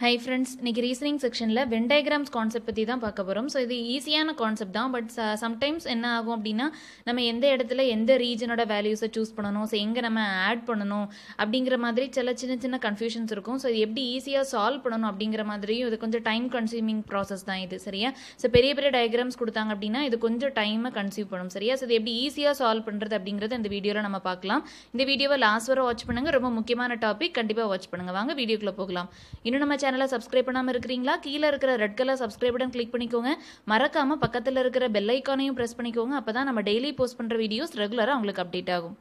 high friends இன்னைக்கு reasoning செக்ஷனில் Venn diagrams concept பற்றி தான் பார்க்க போகிறோம் ஸோ இது ஈஸியான கான்செப்ட் தான் பட் சம்டைம்ஸ் uh, என்ன ஆகும் அப்படின்னா நம்ம எந்த இடத்துல எந்த ரீஜனோட வேல்யூஸை சூஸ் பண்ணணும் ஸோ எங்கே நம்ம ஆட் பண்ணணும் அப்படிங்கிற மாதிரி சில சின்ன சின்ன கன்ஃபியூஷன்ஸ் இருக்கும் ஸோ இது எப்படி ஈஸியாக சால்வ் பண்ணணும் அப்படிங்கிற மாதிரியும் இது கொஞ்சம் டைம் கன்சியூமிங் ப்ராசஸ் தான் இது சரியா ஸோ பெரிய பெரிய டயக்ராம்ஸ் கொடுத்தாங்க அப்படின்னா இது கொஞ்சம் டைமை கன்சியூம் பண்ணும் சரியா ஸோ இது எப்படி ஈஸியாக சால்வ் பண்ணுறது அப்படிங்கிறத இந்த வீடியோவில் நம்ம பார்க்கலாம் இந்த வீடியோவை லாஸ்ட் வரை வாட்ச் பண்ணுங்கள் ரொம்ப முக்கியமான டாபிக் கண்டிப்பாக வாட்ச் பண்ணுங்கள் வாங்க வீடியோக்குள்ளே போகலாம் இன்னும் நம்ம சேனலை சப்ஸ்கிரைப் பண்ணாமல் இருக்கிறீங்களா கீழே இருக்கிற red colour subscribe button click பண்ணிக்கோங்க மறக்காமல் பக்கத்தில் இருக்கிற பெல் ஐக்கானையும் ப்ரெஸ் பண்ணிக்கோங்க அப்போ தான் நம்ம டெய்லி போஸ்ட் பண்ணுற வீடியோஸ் ரெகுலராக உங்களுக்கு அப்டேட் ஆகும்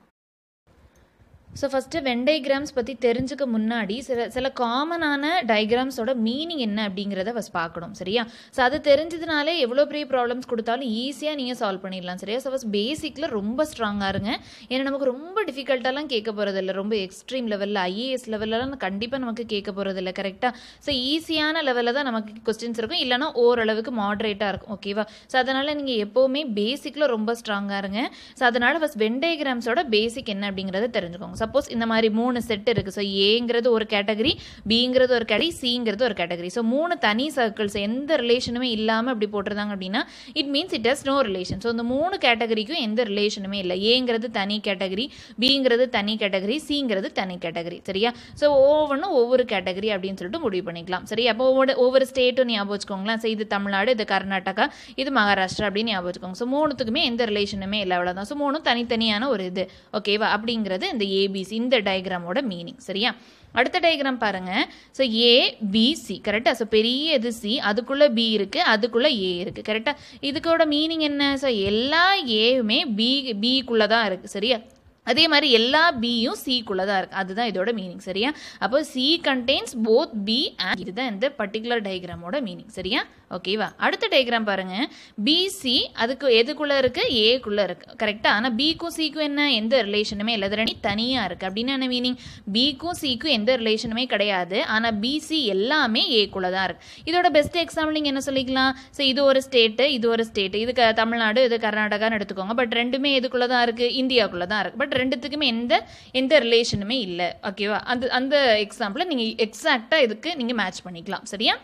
ஸோ ஃபஸ்ட்டு வென் டயக்ராம்ஸ் பற்றி தெரிஞ்சுக்க முன்னாடி சில சில காமனான டைக்ராம்ஸோட மீனிங் என்ன அப்படிங்கிறத ஃபஸ்ட் பார்க்கணும் சரியா ஸோ அது தெரிஞ்சதுனாலே எவ்வளோ பெரிய ப்ராப்ளம்ஸ் கொடுத்தாலும் ஈஸியாக நீங்கள் சால்வ் பண்ணிடலாம் சரியா ஸோ ஃபஸ்ட் பேசிக்கில் ரொம்ப ஸ்ட்ராங்காக இருங்க ஏன்னா நமக்கு ரொம்ப டிஃபிகல்ட்டாலாம் கேட்க போகிறதில்ல ரொம்ப எக்ஸ்ட்ரீம் லெவலில் ஐஏஎஸ் லெவலெலாம் கண்டிப்பாக நமக்கு கேட்க போகிறதில்ல கரெக்டாக ஸோ ஈஸியான லெவலில் தான் நமக்கு கொஸ்டின்ஸ் இருக்கும் இல்லைனா ஓரளவுக்கு மாட்ரேட்டாக இருக்கும் ஓகேவா ஸோ அதனால் நீங்கள் எப்போவுமே பேசிக்கில் ரொம்ப ஸ்ட்ராங்காக இருங்க ஸோ அதனால் ஃபஸ்ட் வென் பேசிக் என்ன அப்படிங்கிறத தெரிஞ்சுக்கோங்க சப்போஸ் இந்த மாதிரி மூணு செட் இருக்குது ஸோ ஏங்கிறது ஒரு கேட்டகரி பிங்கிறது ஒரு கேட்டகரி சிங்கிறது ஒரு கேட்டகரி ஸோ மூணு தனி சர்க்கிள்ஸ் எந்த ரிலேஷனுமே இல்லாமல் இப்படி போட்டிருந்தாங்க அப்படின்னா it means it has no relation so இந்த மூணு கேட்டகரிக்கும் எந்த ரிலேஷனுமே இல்லை ஏங்கிறது தனி கேட்டகரி பிங்கிறது தனி கேட்டகரி சிங்கிறது தனி கேட்டகரி சரியா ஸோ ஒவ்வொன்றும் ஒவ்வொரு கேட்டகரி அப்படின்னு சொல்லிட்டு முடிவு பண்ணிக்கலாம் சரி அப்போ ஒவ்வொரு ஒவ்வொரு ஸ்டேட்டும் ஞாபகம் வச்சுக்கோங்களேன் ஸோ இது தமிழ்நாடு இது கர்நாடகா இது மகாராஷ்டிரா அப்படின்னு ஞாபகம் வச்சுக்கோங்க ஸோ மூணுத்துக்குமே எந்த ரிலேஷனுமே இல்லை அவ்வளோதான் ஸோ மூணும் தனித்தனியான ஒரு இது ஓகேவா அப்படிங்கிறது இந்த ஏபி பிசி இந்த டயக்ராமோட மீனிங் சரியா அடுத்த டயக்ராம் பாருங்க ஸோ ஏ பிசி கரெக்டாக ஸோ பெரிய இது சி அதுக்குள்ளே பி இருக்குது அதுக்குள்ளே ஏ இருக்குது கரெக்டாக இதுக்கோட மீனிங் என்ன ஸோ எல்லா ஏவுமே பி பிக்குள்ளே தான் இருக்குது சரியா அதே மாதிரி எல்லா பியும் சிக்குள்ளே தான் இருக்குது அதுதான் இதோட மீனிங் சரியா அப்போ C contains both B and இதுதான் இந்த பர்டிகுலர் டயக்ராமோட மீனிங் சரியா ஓகேவா அடுத்த டயக்ராம் பாருங்க பிசி அதுக்கு எதுக்குள்ளே இருக்குது ஏக்குள்ள இருக்குது கரெக்டாக ஆனால் பிக்கும் சிக்கும் என்ன எந்த ரிலேஷனுமே இல்லை அது தனியா தனியாக இருக்குது அப்படின்னு என்ன மீனிங் பிக்கும் சிக்கும் எந்த ரிலேஷனுமே கிடையாது ஆனால் பிசி எல்லாமே ஏக்குள்ளே தான் இருக்குது இதோட பெஸ்ட் எக்ஸாம்பிள் நீங்கள் என்ன சொல்லிக்கலாம் ஸோ இது ஒரு ஸ்டேட்டு இது ஒரு ஸ்டேட்டு இது தமிழ்நாடு இது கர்நாடகான்னு எடுத்துக்கோங்க பட் ரெண்டுமே எதுக்குள்ளே தான் இருக்குது இந்தியாக்குள்ள தான் இருக்குது பட் ரெண்டுத்துக்குமே எந்த எந்த ரிலேஷனுமே இல்லை ஓகேவா அந்த அந்த எக்ஸாம்பிள் நீங்கள் எக்ஸாக்டா இதுக்கு நீங்கள் மேட்ச் பண்ணிக்கலாம் சரியா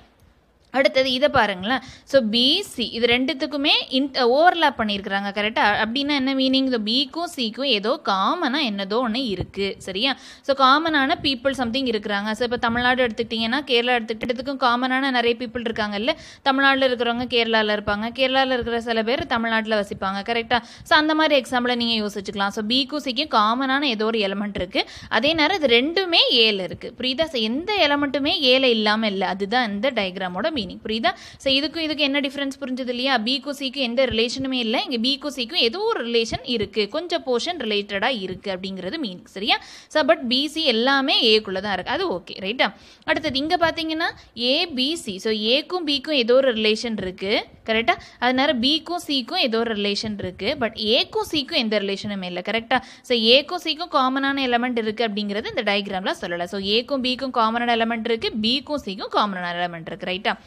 அடுத்தது இதை பாருங்களேன் ஸோ பிசி இது ரெண்டுத்துக்குமே இன் ஓவர்லாப் uh, பண்ணியிருக்கிறாங்க கரெக்டாக அப்படின்னா என்ன மீனிங் இந்த பிக்கும் சிக்கும் ஏதோ காமனாக என்னதோ ஒன்று இருக்குது சரியா ஸோ காமனான பீப்புள் சம்திங் இருக்கிறாங்க ஸோ இப்போ தமிழ்நாடு எடுத்துக்கிட்டிங்கன்னா கேரளா எடுத்துக்கிட்டதுக்கும் காமனான நிறைய பீப்புள் இருக்காங்கல்ல தமிழ்நாட்டில் இருக்கிறவங்க கேரளாவில் இருப்பாங்க கேரளாவில் இருக்கிற சில பேர் தமிழ்நாட்டில் வசிப்பாங்க கரெக்டாக ஸோ அந்த மாதிரி எக்ஸாம்பிளை நீங்கள் யோசிச்சுக்கலாம் ஸோ பிக்கும் சிக்கும் காமனான ஏதோ ஒரு எலமெண்ட் இருக்குது அதே நேரம் இது ரெண்டுமே ஏழு இருக்குது புரியுதா எந்த எலமெண்ட்டுமே ஏழை இல்லாமல் இல்லை அதுதான் இந்த டயக்ராமோட மீனிங் புரியுதா ஸோ இதுக்கும் இதுக்கு என்ன டிஃப்ரென்ஸ் புரிஞ்சது இல்லையா பிக்கும் சிக்கும் எந்த ரிலேஷனுமே இல்லை இங்கே பிக்கும் சிக்கும் ஏதோ ஒரு ரிலேஷன் இருக்குது கொஞ்சம் போர்ஷன் ரிலேட்டடாக இருக்குது அப்படிங்கிறது மீனிங் சரியா ஸோ பட் பிசி எல்லாமே ஏக்குள்ளே தான் இருக்குது அது ஓகே ரைட்டா அடுத்தது இங்கே பார்த்தீங்கன்னா ஏபிசி ஸோ ஏக்கும் பிக்கும் ஏதோ ஒரு ரிலேஷன் இருக்குது கரெக்டாக அதனால பிக்கும் சிக்கும் ஏதோ ஒரு ரிலேஷன் இருக்குது பட் ஏக்கும் சிக்கும் எந்த ரிலேஷனுமே இல்லை கரெக்டாக ஸோ ஏக்கும் சிக்கும் காமனான எலமெண்ட் இருக்குது அப்படிங்கிறது இந்த டயக்ராமில் சொல்லலை ஸோ ஏக்கும் பிக்கும் காமனான எலமெண்ட் இருக்குது பிக்கும் சிக்கும் காமனான எலமெண்ட் இருக்குது ரைட்டா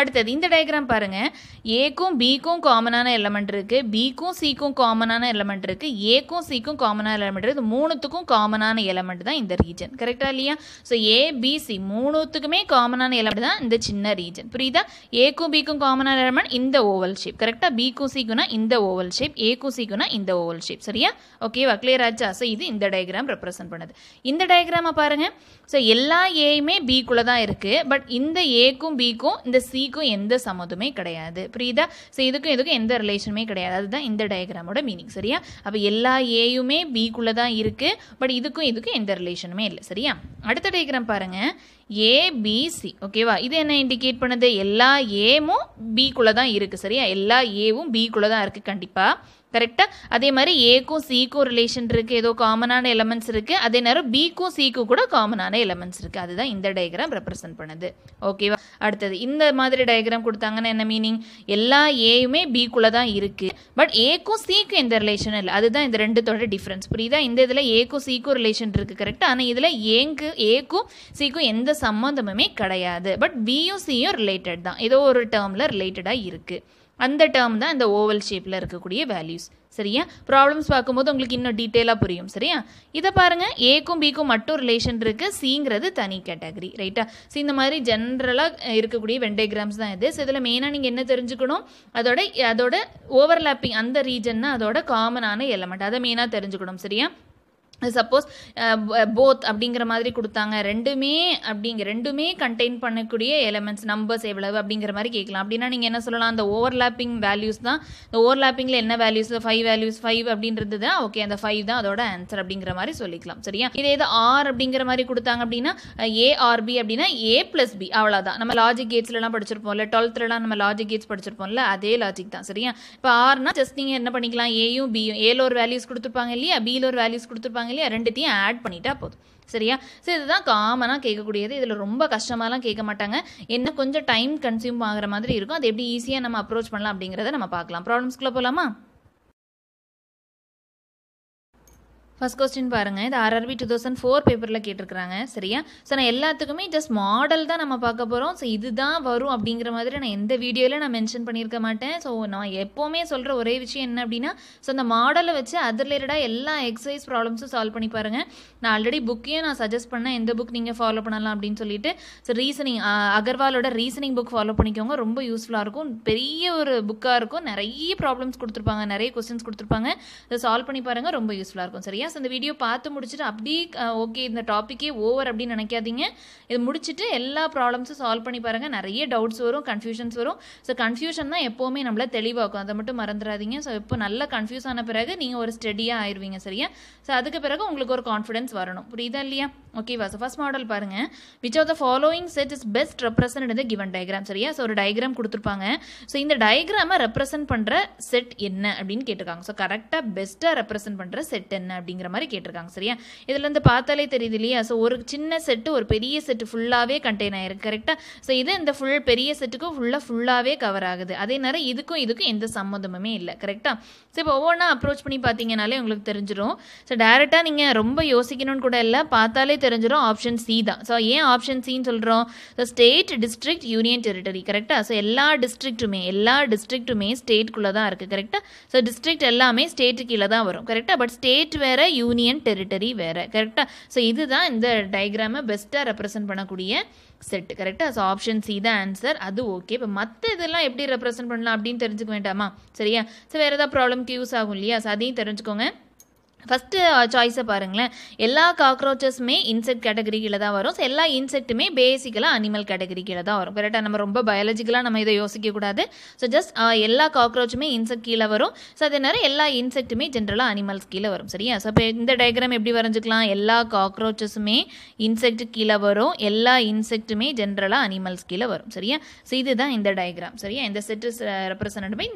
அடுத்தது இந்த டயக்ராம் பாருங்கள் ஏக்கும் பிக்கும் காமனான எலமெண்ட் இருக்குது பிக்கும் சிக்கும் காமனான எலமெண்ட் இருக்குது ஏக்கும் சிக்கும் காமனான எலமெண்ட் இருக்குது மூணுத்துக்கும் காமனான எலமெண்ட் தான் இந்த ரீஜன் கரெக்டாக இல்லையா ஸோ ஏ சி மூணுத்துக்குமே காமனான எலமெண்ட் தான் இந்த சின்ன ரீஜன் புரியுதா ஏக்கும் பிக்கும் காமனான எலமெண்ட் இந்த ஓவல் ஷேப் கரெக்டாக பிக்கும் சிக்குனா இந்த ஓவல் ஷேப் ஏக்கும் சிக்குனா இந்த ஓவல் ஷேப் சரியா ஓகேவா கிளியர் ஆச்சா ஸோ இது இந்த டயக்ராம் ரெப்ரசென்ட் பண்ணுது இந்த டயக்ராமை பாருங்கள் ஸோ எல்லா ஏயுமே பிக்குள்ளே தான் இருக்குது பட் இந்த ஏக்கும் பிக்கும் இந்த சி சிக்கும் எந்த சம்மந்தமே கிடையாது புரியுதா ஸோ இதுக்கும் இதுக்கும் எந்த ரிலேஷனுமே கிடையாது அதுதான் இந்த டயக்ராமோட மீனிங் சரியா அப்போ எல்லா ஏயுமே பிக்குள்ளே தான் இருக்குது பட் இதுக்கும் இதுக்கும் எந்த ரிலேஷனுமே இல்லை சரியா அடுத்த டயக்ராம் பாருங்கள் ஏபிசி ஓகேவா இது என்ன இண்டிகேட் பண்ணுது எல்லா ஏமும் பிக்குள்ளே தான் இருக்குது சரியா எல்லா ஏவும் பிக்குள்ளே தான் இருக்குது கண்டிப்பாக கரெக்டாக அதே மாதிரி ஏக்கும் சிக்கும் ரிலேஷன் இருக்குது ஏதோ காமனான எலமெண்ட்ஸ் இருக்குது அதே நேரம் பிக்கும் சிக்கும் கூட காமனான எலமெண்ட்ஸ் இருக்குது அதுதான் இந்த டயக்ராம் ரெப்ரசென்ட் பண்ணுது ஓகேவா அடுத்தது இந்த மாதிரி டயக்ராம் கொடுத்தாங்கன்னா என்ன மீனிங் எல்லா ஏயுமே பிக்குள்ளே தான் இருக்குது பட் ஏக்கும் சிக்கும் எந்த ரிலேஷனும் இல்லை அதுதான் இந்த ரெண்டுத்தோட டிஃப்ரென்ஸ் புரியுதா இந்த இதில் ஏக்கும் சிக்கும் ரிலேஷன் இருக்குது கரெக்டாக ஆனால் இதில் ஏங்கு ஏக்கும் சிக்கும் எந்த சம்மந்தமுமே கிடையாது பட் பியும் சியும் ரிலேட்டட் தான் ஏதோ ஒரு டேர்மில் ரிலேட்டடாக இருக்குது அந்த டேர்ம் தான் இந்த ஓவல் ஷேப்பில் இருக்கக்கூடிய வேல்யூஸ் சரியா ப்ராப்ளம்ஸ் பார்க்கும்போது உங்களுக்கு இன்னும் டீட்டெயிலாக புரியும் சரியா இதை பாருங்கள் ஏக்கும் பிக்கும் மட்டும் ரிலேஷன் இருக்குது சிங்கிறது தனி கேட்டகரி ரைட்டா ஸோ இந்த மாதிரி ஜென்ரலாக இருக்கக்கூடிய வெண்டேகிராம்ஸ் தான் இது ஸோ இதில் மெயினாக நீங்கள் என்ன தெரிஞ்சுக்கணும் அதோட அதோட ஓவர்லாப்பிங் அந்த ரீஜன்னா அதோட காமனான எலமெண்ட் அதை மெயினாக தெரிஞ்சுக்கணும் சரியா சப்போஸ் போத் uh, அப்படிங்கிற மாதிரி கொடுத்தாங்க ரெண்டுமே அப்படிங்க ரெண்டுமே கண்டெயின் பண்ணக்கூடிய எலமெண்ட்ஸ் நம்பர்ஸ் எவ்வளவு அப்படிங்கிற மாதிரி கேட்கலாம் அப்படின்னா நீங்கள் என்ன சொல்லலாம் அந்த ஓவர்லாப்பிங் வேல்யூஸ் தான் இந்த ஓவர்லாப்பிங்கில் என்ன வேல்யூஸ் ஃபைவ் வேல்யூஸ் ஃபைவ் அப்படின்றது தான் ஓகே அந்த ஃபைவ் தான் அதோட ஆன்சர் அப்படிங்கிற மாதிரி சொல்லிக்கலாம் சரியா இதே இது ஆர் அப்படிங்கிற மாதிரி கொடுத்தாங்க அப்படின்னா ஏஆர்பி அப்படின்னா ஏ ப்ளஸ் பி அவ்வளோதான் நம்ம லாஜிக் கேட்ஸ்லலாம் படிச்சிருப்போம்ல டுவெல்த்லாம் நம்ம லாஜிக் கேட்ஸ் படிச்சிருப்போம்ல அதே லாஜிக் தான் சரியா இப்போ ஆர்னா ஜஸ்ட் நீங்கள் என்ன பண்ணிக்கலாம் ஏயும் பியும் ஏல ஒரு வேல்யூஸ் கொடுத்துருப்பாங்க இல்லையா பியில் ஒரு வேல்யூஸ் கொடுத்துருப்பாங்க சொன்னாங்க இல்லையா ரெண்டுத்தையும் ஆட் பண்ணிட்டா போதும் சரியா ஸோ இதுதான் காமனாக கேட்கக்கூடியது இதில் ரொம்ப கஷ்டமாலாம் கேட்க மாட்டாங்க என்ன கொஞ்சம் டைம் கன்சியூம் ஆகிற மாதிரி இருக்கும் அது எப்படி ஈஸியாக நம்ம அப்ரோச் பண்ணலாம் அப்படிங்கிறத நம்ம பார்க்கலாம் ப்ராப்ளம்ஸ்குள்ளே போகலாமா ஃபஸ்ட் கொஸ்டின் பாருங்கள் இது ஆர்ஆர்பி டூ தௌசண்ட் ஃபோர் பேப்பரில் கேட்டிருக்கிறாங்க சரியா ஸோ நான் எல்லாத்துக்குமே ஜஸ்ட் மாடல் தான் நம்ம பார்க்க போகிறோம் ஸோ இதுதான் வரும் அப்படிங்கிற மாதிரி நான் எந்த வீடியோவில் நான் மென்ஷன் பண்ணியிருக்க மாட்டேன் ஸோ நான் எப்போவுமே சொல்கிற ஒரே விஷயம் என்ன அப்படின்னா ஸோ அந்த மாடலை வச்சு அது ரிலேட்டடாக எல்லா எக்ஸசைஸ் ப்ராப்ளம்ஸும் சால்வ் பண்ணி பாருங்கள் நான் ஆல்ரெடி புக்கையும் நான் சஜஸ்ட் பண்ணேன் எந்த புக் நீங்கள் ஃபாலோ பண்ணலாம் அப்படின்னு சொல்லிட்டு ஸோ ரீசனிங் அகர்வாலோட ரீசனிங் புக் ஃபாலோ பண்ணிக்கோங்க ரொம்ப யூஸ்ஃபுல்லாக இருக்கும் பெரிய ஒரு புக்காக இருக்கும் நிறைய ப்ராப்ளம்ஸ் கொடுத்துருப்பாங்க நிறைய கொஸ்டின்ஸ் கொடுத்துருப்பாங்க ஸோ சால்வ் பண்ணி பாருங்கள் ரொம்ப யூஸ்ஃபுல்லாக இருக்கும் சரியா ஸோ அந்த வீடியோ பார்த்து முடிச்சுட்டு அப்படியே ஓகே இந்த டாப்பிக்கே ஓவர் அப்படின்னு நினைக்காதீங்க இது முடிச்சுட்டு எல்லா ப்ராப்ளம்ஸும் சால்வ் பண்ணி பாருங்கள் நிறைய டவுட்ஸ் வரும் கன்ஃபியூஷன்ஸ் வரும் ஸோ கன்ஃபியூஷன் தான் எப்போவுமே நம்மளை தெளிவாக்கும் அதை மட்டும் மறந்துடாதீங்க ஸோ இப்போ நல்லா கன்ஃபியூஸ் ஆன பிறகு நீங்கள் ஒரு ஸ்டடியாக ஆயிடுவீங்க சரியா ஸோ அதுக்கு பிறகு உங்களுக்கு ஒரு கான்ஃபிடன்ஸ் வரணும் புரியுதா இல்லையா ஓகேவா ஸோ ஃபஸ்ட் மாடல் பாருங்கள் which of the following set is best represent இந்த கிவன் டயக்ராம் சரியா ஸோ ஒரு டயக்ராம் கொடுத்துருப்பாங்க ஸோ இந்த டயக்ராமை ரெப்ரசன்ட் பண்ணுற செட் என்ன அப்படின்னு கேட்டுக்காங்க ஸோ கரெக்டாக பெஸ்ட்டாக ரெப்ரசன்ட் பண்ணுற செட் என்ன அப்படிங்கிற அப்படிங்கிற மாதிரி கேட்டிருக்காங்க சரியா இதுலேருந்து பார்த்தாலே தெரியுது இல்லையா ஸோ ஒரு சின்ன செட்டு ஒரு பெரிய செட்டு ஃபுல்லாகவே கண்டெய்ன் ஆயிருக்கு கரெக்டாக ஸோ இது இந்த ஃபுல் பெரிய செட்டுக்கும் ஃபுல்லாக ஃபுல்லாகவே கவர் ஆகுது அதே நேரம் இதுக்கும் இதுக்கும் எந்த சம்மந்தமுமே இல்லை கரெக்டாக ஸோ இப்போ ஒவ்வொன்றா அப்ரோச் பண்ணி பார்த்தீங்கனாலே உங்களுக்கு தெரிஞ்சிடும் ஸோ டேரெக்டாக நீங்கள் ரொம்ப யோசிக்கணும்னு கூட இல்லை பார்த்தாலே தெரிஞ்சிடும் ஆப்ஷன் சி தான் ஸோ ஏன் ஆப்ஷன் சின்னு சொல்கிறோம் so state district union territory கரெக்டாக ஸோ எல்லா டிஸ்ட்ரிக்ட்டுமே எல்லா டிஸ்ட்ரிக்ட்டுமே ஸ்டேட்டுக்குள்ளே தான் இருக்குது கரெக்டாக ஸோ டிஸ்ட்ரிக்ட் எல்லாமே ஸ்டேட்டு கீழே தான் வரும் கரெக்டாக பட் ஸ்டேட் வேறு யூனியன் டெரிட்டரி வேறு கரெக்டாக ஸோ இதுதான் இந்த டயக்ராமை பெஸ்ட்டாக ரெப்ரசன்ட் பண்ணக்கூடிய செட்டு கரெக்டாக ஸோ ஆப்ஷன் சி தான் ஆன்சர் அது ஓகே இப்போ மற்ற இதெல்லாம் எப்படி ரெப்ரசன்ட் பண்ணலாம் அப்படின்னு தெரிஞ்சுக்க வேண்டாமா சரியா ஸோ வேறு ஏதாவது ப்ராப்ளம்க்கு யூஸ் ஆகும் இல்லையா ஸோ அதையும் தெரிஞ்சுக்கோங்க ஃபஸ்ட்டு சாய்ஸை uh, பாருங்களேன் எல்லா காக்ரோச்சஸுமே இன்செக்ட் கேட்டகரி கீழே தான் வரும் ஸோ எல்லா இன்செக்ட்டுமே பேசிக்கலாக அனிமல் கேட்டகரி கீழே தான் வரும் கரெக்டாக நம்ம ரொம்ப பயாலஜிக்கலாக நம்ம இதை யோசிக்கக்கூடாது ஸோ ஜஸ்ட் uh, எல்லா காக்ரோச்சுமே இன்செக்ட் கீழே வரும் ஸோ அதே நேரம் எல்லா இன்செக்ட்டுமே ஜென்ரலாக அனிமல்ஸ் கீழே வரும் சரியா ஸோ இப்போ இந்த டயக்ராம் எப்படி வரைஞ்சிக்கலாம் எல்லா காக்ரோச்சஸுமே இன்செக்ட் கீழே வரும் எல்லா இன்செக்ட்டுமே ஜென்ரலாக அனிமல்ஸ் கீழே வரும் சரியா ஸோ இதுதான் இந்த டயக்ராம் சரியா இந்த செட்டு இஸ்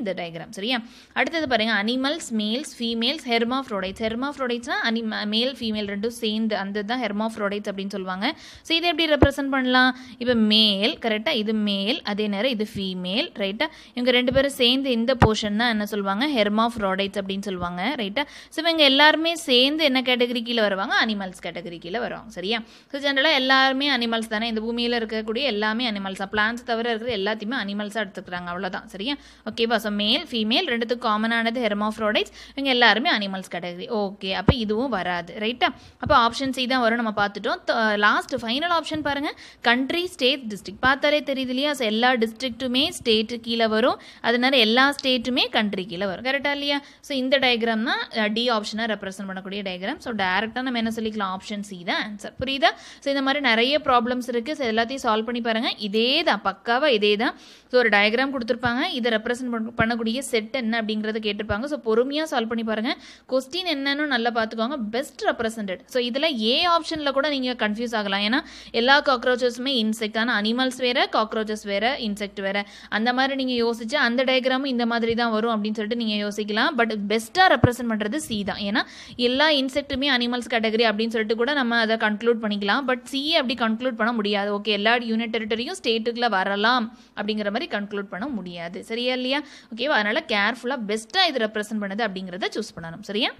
இந்த டயக்ராம் சரியா அடுத்தது பாருங்கள் அனிமல்ஸ் மேல்ஸ் ஃபீமேல்ஸ் ஹெர்மாஃப்ரோடைட்ஸ் ஹெர்மாஃப்ரோடைட்ஸ்னா அனி மேல் ஃபீமேல் ரெண்டும் சேர்ந்து அந்த தான் ஹெர்மாஃப்ரோடைட்ஸ் அப்படின்னு சொல்லுவாங்க ஸோ இதை எப்படி ரெப்ரசென்ட் பண்ணலாம் இப்போ மேல் கரெக்டாக இது மேல் அதே நேரம் இது ஃபீமேல் ரைட்டாக இவங்க ரெண்டு பேரும் சேர்ந்து இந்த போர்ஷன் தான் என்ன சொல்லுவாங்க ஹெர்மாஃப்ரோடைட்ஸ் அப்படின்னு சொல்லுவாங்க ரைட்டாக ஸோ இவங்க எல்லாருமே சேர்ந்து என்ன கேட்டகரி கீழே வருவாங்க அனிமல்ஸ் கேட்டகரி கீழே வருவாங்க சரியா ஸோ ஜென்ரலாக எல்லாருமே அனிமல்ஸ் தானே இந்த பூமியில் இருக்கக்கூடிய எல்லாமே அனிமல்ஸ் தான் பிளான்ஸ் தவிர இருக்கிற எல்லாத்தையுமே அனிமல்ஸாக எடுத்துக்கிறாங்க அவ்வளோதான் சரியா ஓகேவா ஸோ மேல் ஃபீமேல் ரெண்டுத்துக்கும் காமனானது ஹெர்மாஃப்ரோடைட்ஸ் இவங்க எல்லாருமே அனிமல்ஸ் கேட்டகரி ஓ ஓகே அப்போ இதுவும் வராது ரைட்டா அப்போ ஆப்ஷன் சி தான் வரும் நம்ம பார்த்துட்டோம் லாஸ்ட் ஃபைனல் ஆப்ஷன் பாருங்கள் கண்ட்ரி ஸ்டேட் டிஸ்ட்ரிக்ட் பார்த்தாலே தெரியுது இல்லையா ஸோ எல்லா டிஸ்ட்ரிக்ட்டுமே ஸ்டேட்டு கீழே வரும் அதனால எல்லா ஸ்டேட்டுமே கண்ட்ரி கீழே வரும் கரெக்டாக இல்லையா ஸோ இந்த டயக்ராம் தான் டி ஆப்ஷனை ரெப்ரசென்ட் பண்ணக்கூடிய டயக்ராம் ஸோ டேரெக்டாக நம்ம என்ன சொல்லிக்கலாம் ஆப்ஷன் சி தான் ஆன்சர் புரியுதா ஸோ இந்த மாதிரி நிறைய ப்ராப்ளம்ஸ் இருக்குது ஸோ எல்லாத்தையும் சால்வ் பண்ணி பாருங்கள் இதே தான் பக்காவாக இதே தான் ஸோ ஒரு டயக்ராம் கொடுத்துருப்பாங்க இதை ரெப்ரசென்ட் பண்ணக்கூடிய செட் என்ன அப்படிங்கிறத கேட்டிருப்பாங்க ஸோ பொறுமையாக சால்வ் பண்ணி பாருங்கள் கொஸ்டின் என்ன என்னன்னு நல்லா பார்த்துக்கோங்க பெஸ்ட் ரெப்ரசன்டட் ஸோ இதில் ஏ ஆப்ஷனில் கூட நீங்கள் கன்ஃபியூஸ் ஆகலாம் ஏன்னா எல்லா காக்ரோச்சஸுமே இன்செக்ட் ஆனால் அனிமல்ஸ் வேறு காக்ரோச்சஸ் வேறு இன்செக்ட் வேறு அந்த மாதிரி நீங்கள் யோசிச்சு அந்த டயக்ராமும் இந்த மாதிரி தான் வரும் அப்படின்னு சொல்லிட்டு நீங்கள் யோசிக்கலாம் பட் பெஸ்ட்டாக ரெப்ரசென்ட் பண்ணுறது சி தான் ஏன்னா எல்லா இன்செக்ட்டுமே அனிமல்ஸ் கேட்டகரி அப்படின்னு சொல்லிட்டு கூட நம்ம அதை கன்க்ளூட் பண்ணிக்கலாம் பட் சிஏ அப்படி கன்க்ளூட் பண்ண முடியாது ஓகே எல்லா யூனிட் டெரிட்டரியும் ஸ்டேட்டுக்குள்ளே வரலாம் அப்படிங்கிற மாதிரி கன்க்ளூட் பண்ண முடியாது சரியா இல்லையா ஓகேவா அதனால் கேர்ஃபுல்லாக பெஸ்ட்டாக இது ரெப்ரசென்ட் பண்ணுது அப்படிங்கிறத சூஸ் பண்ணணும் சரியா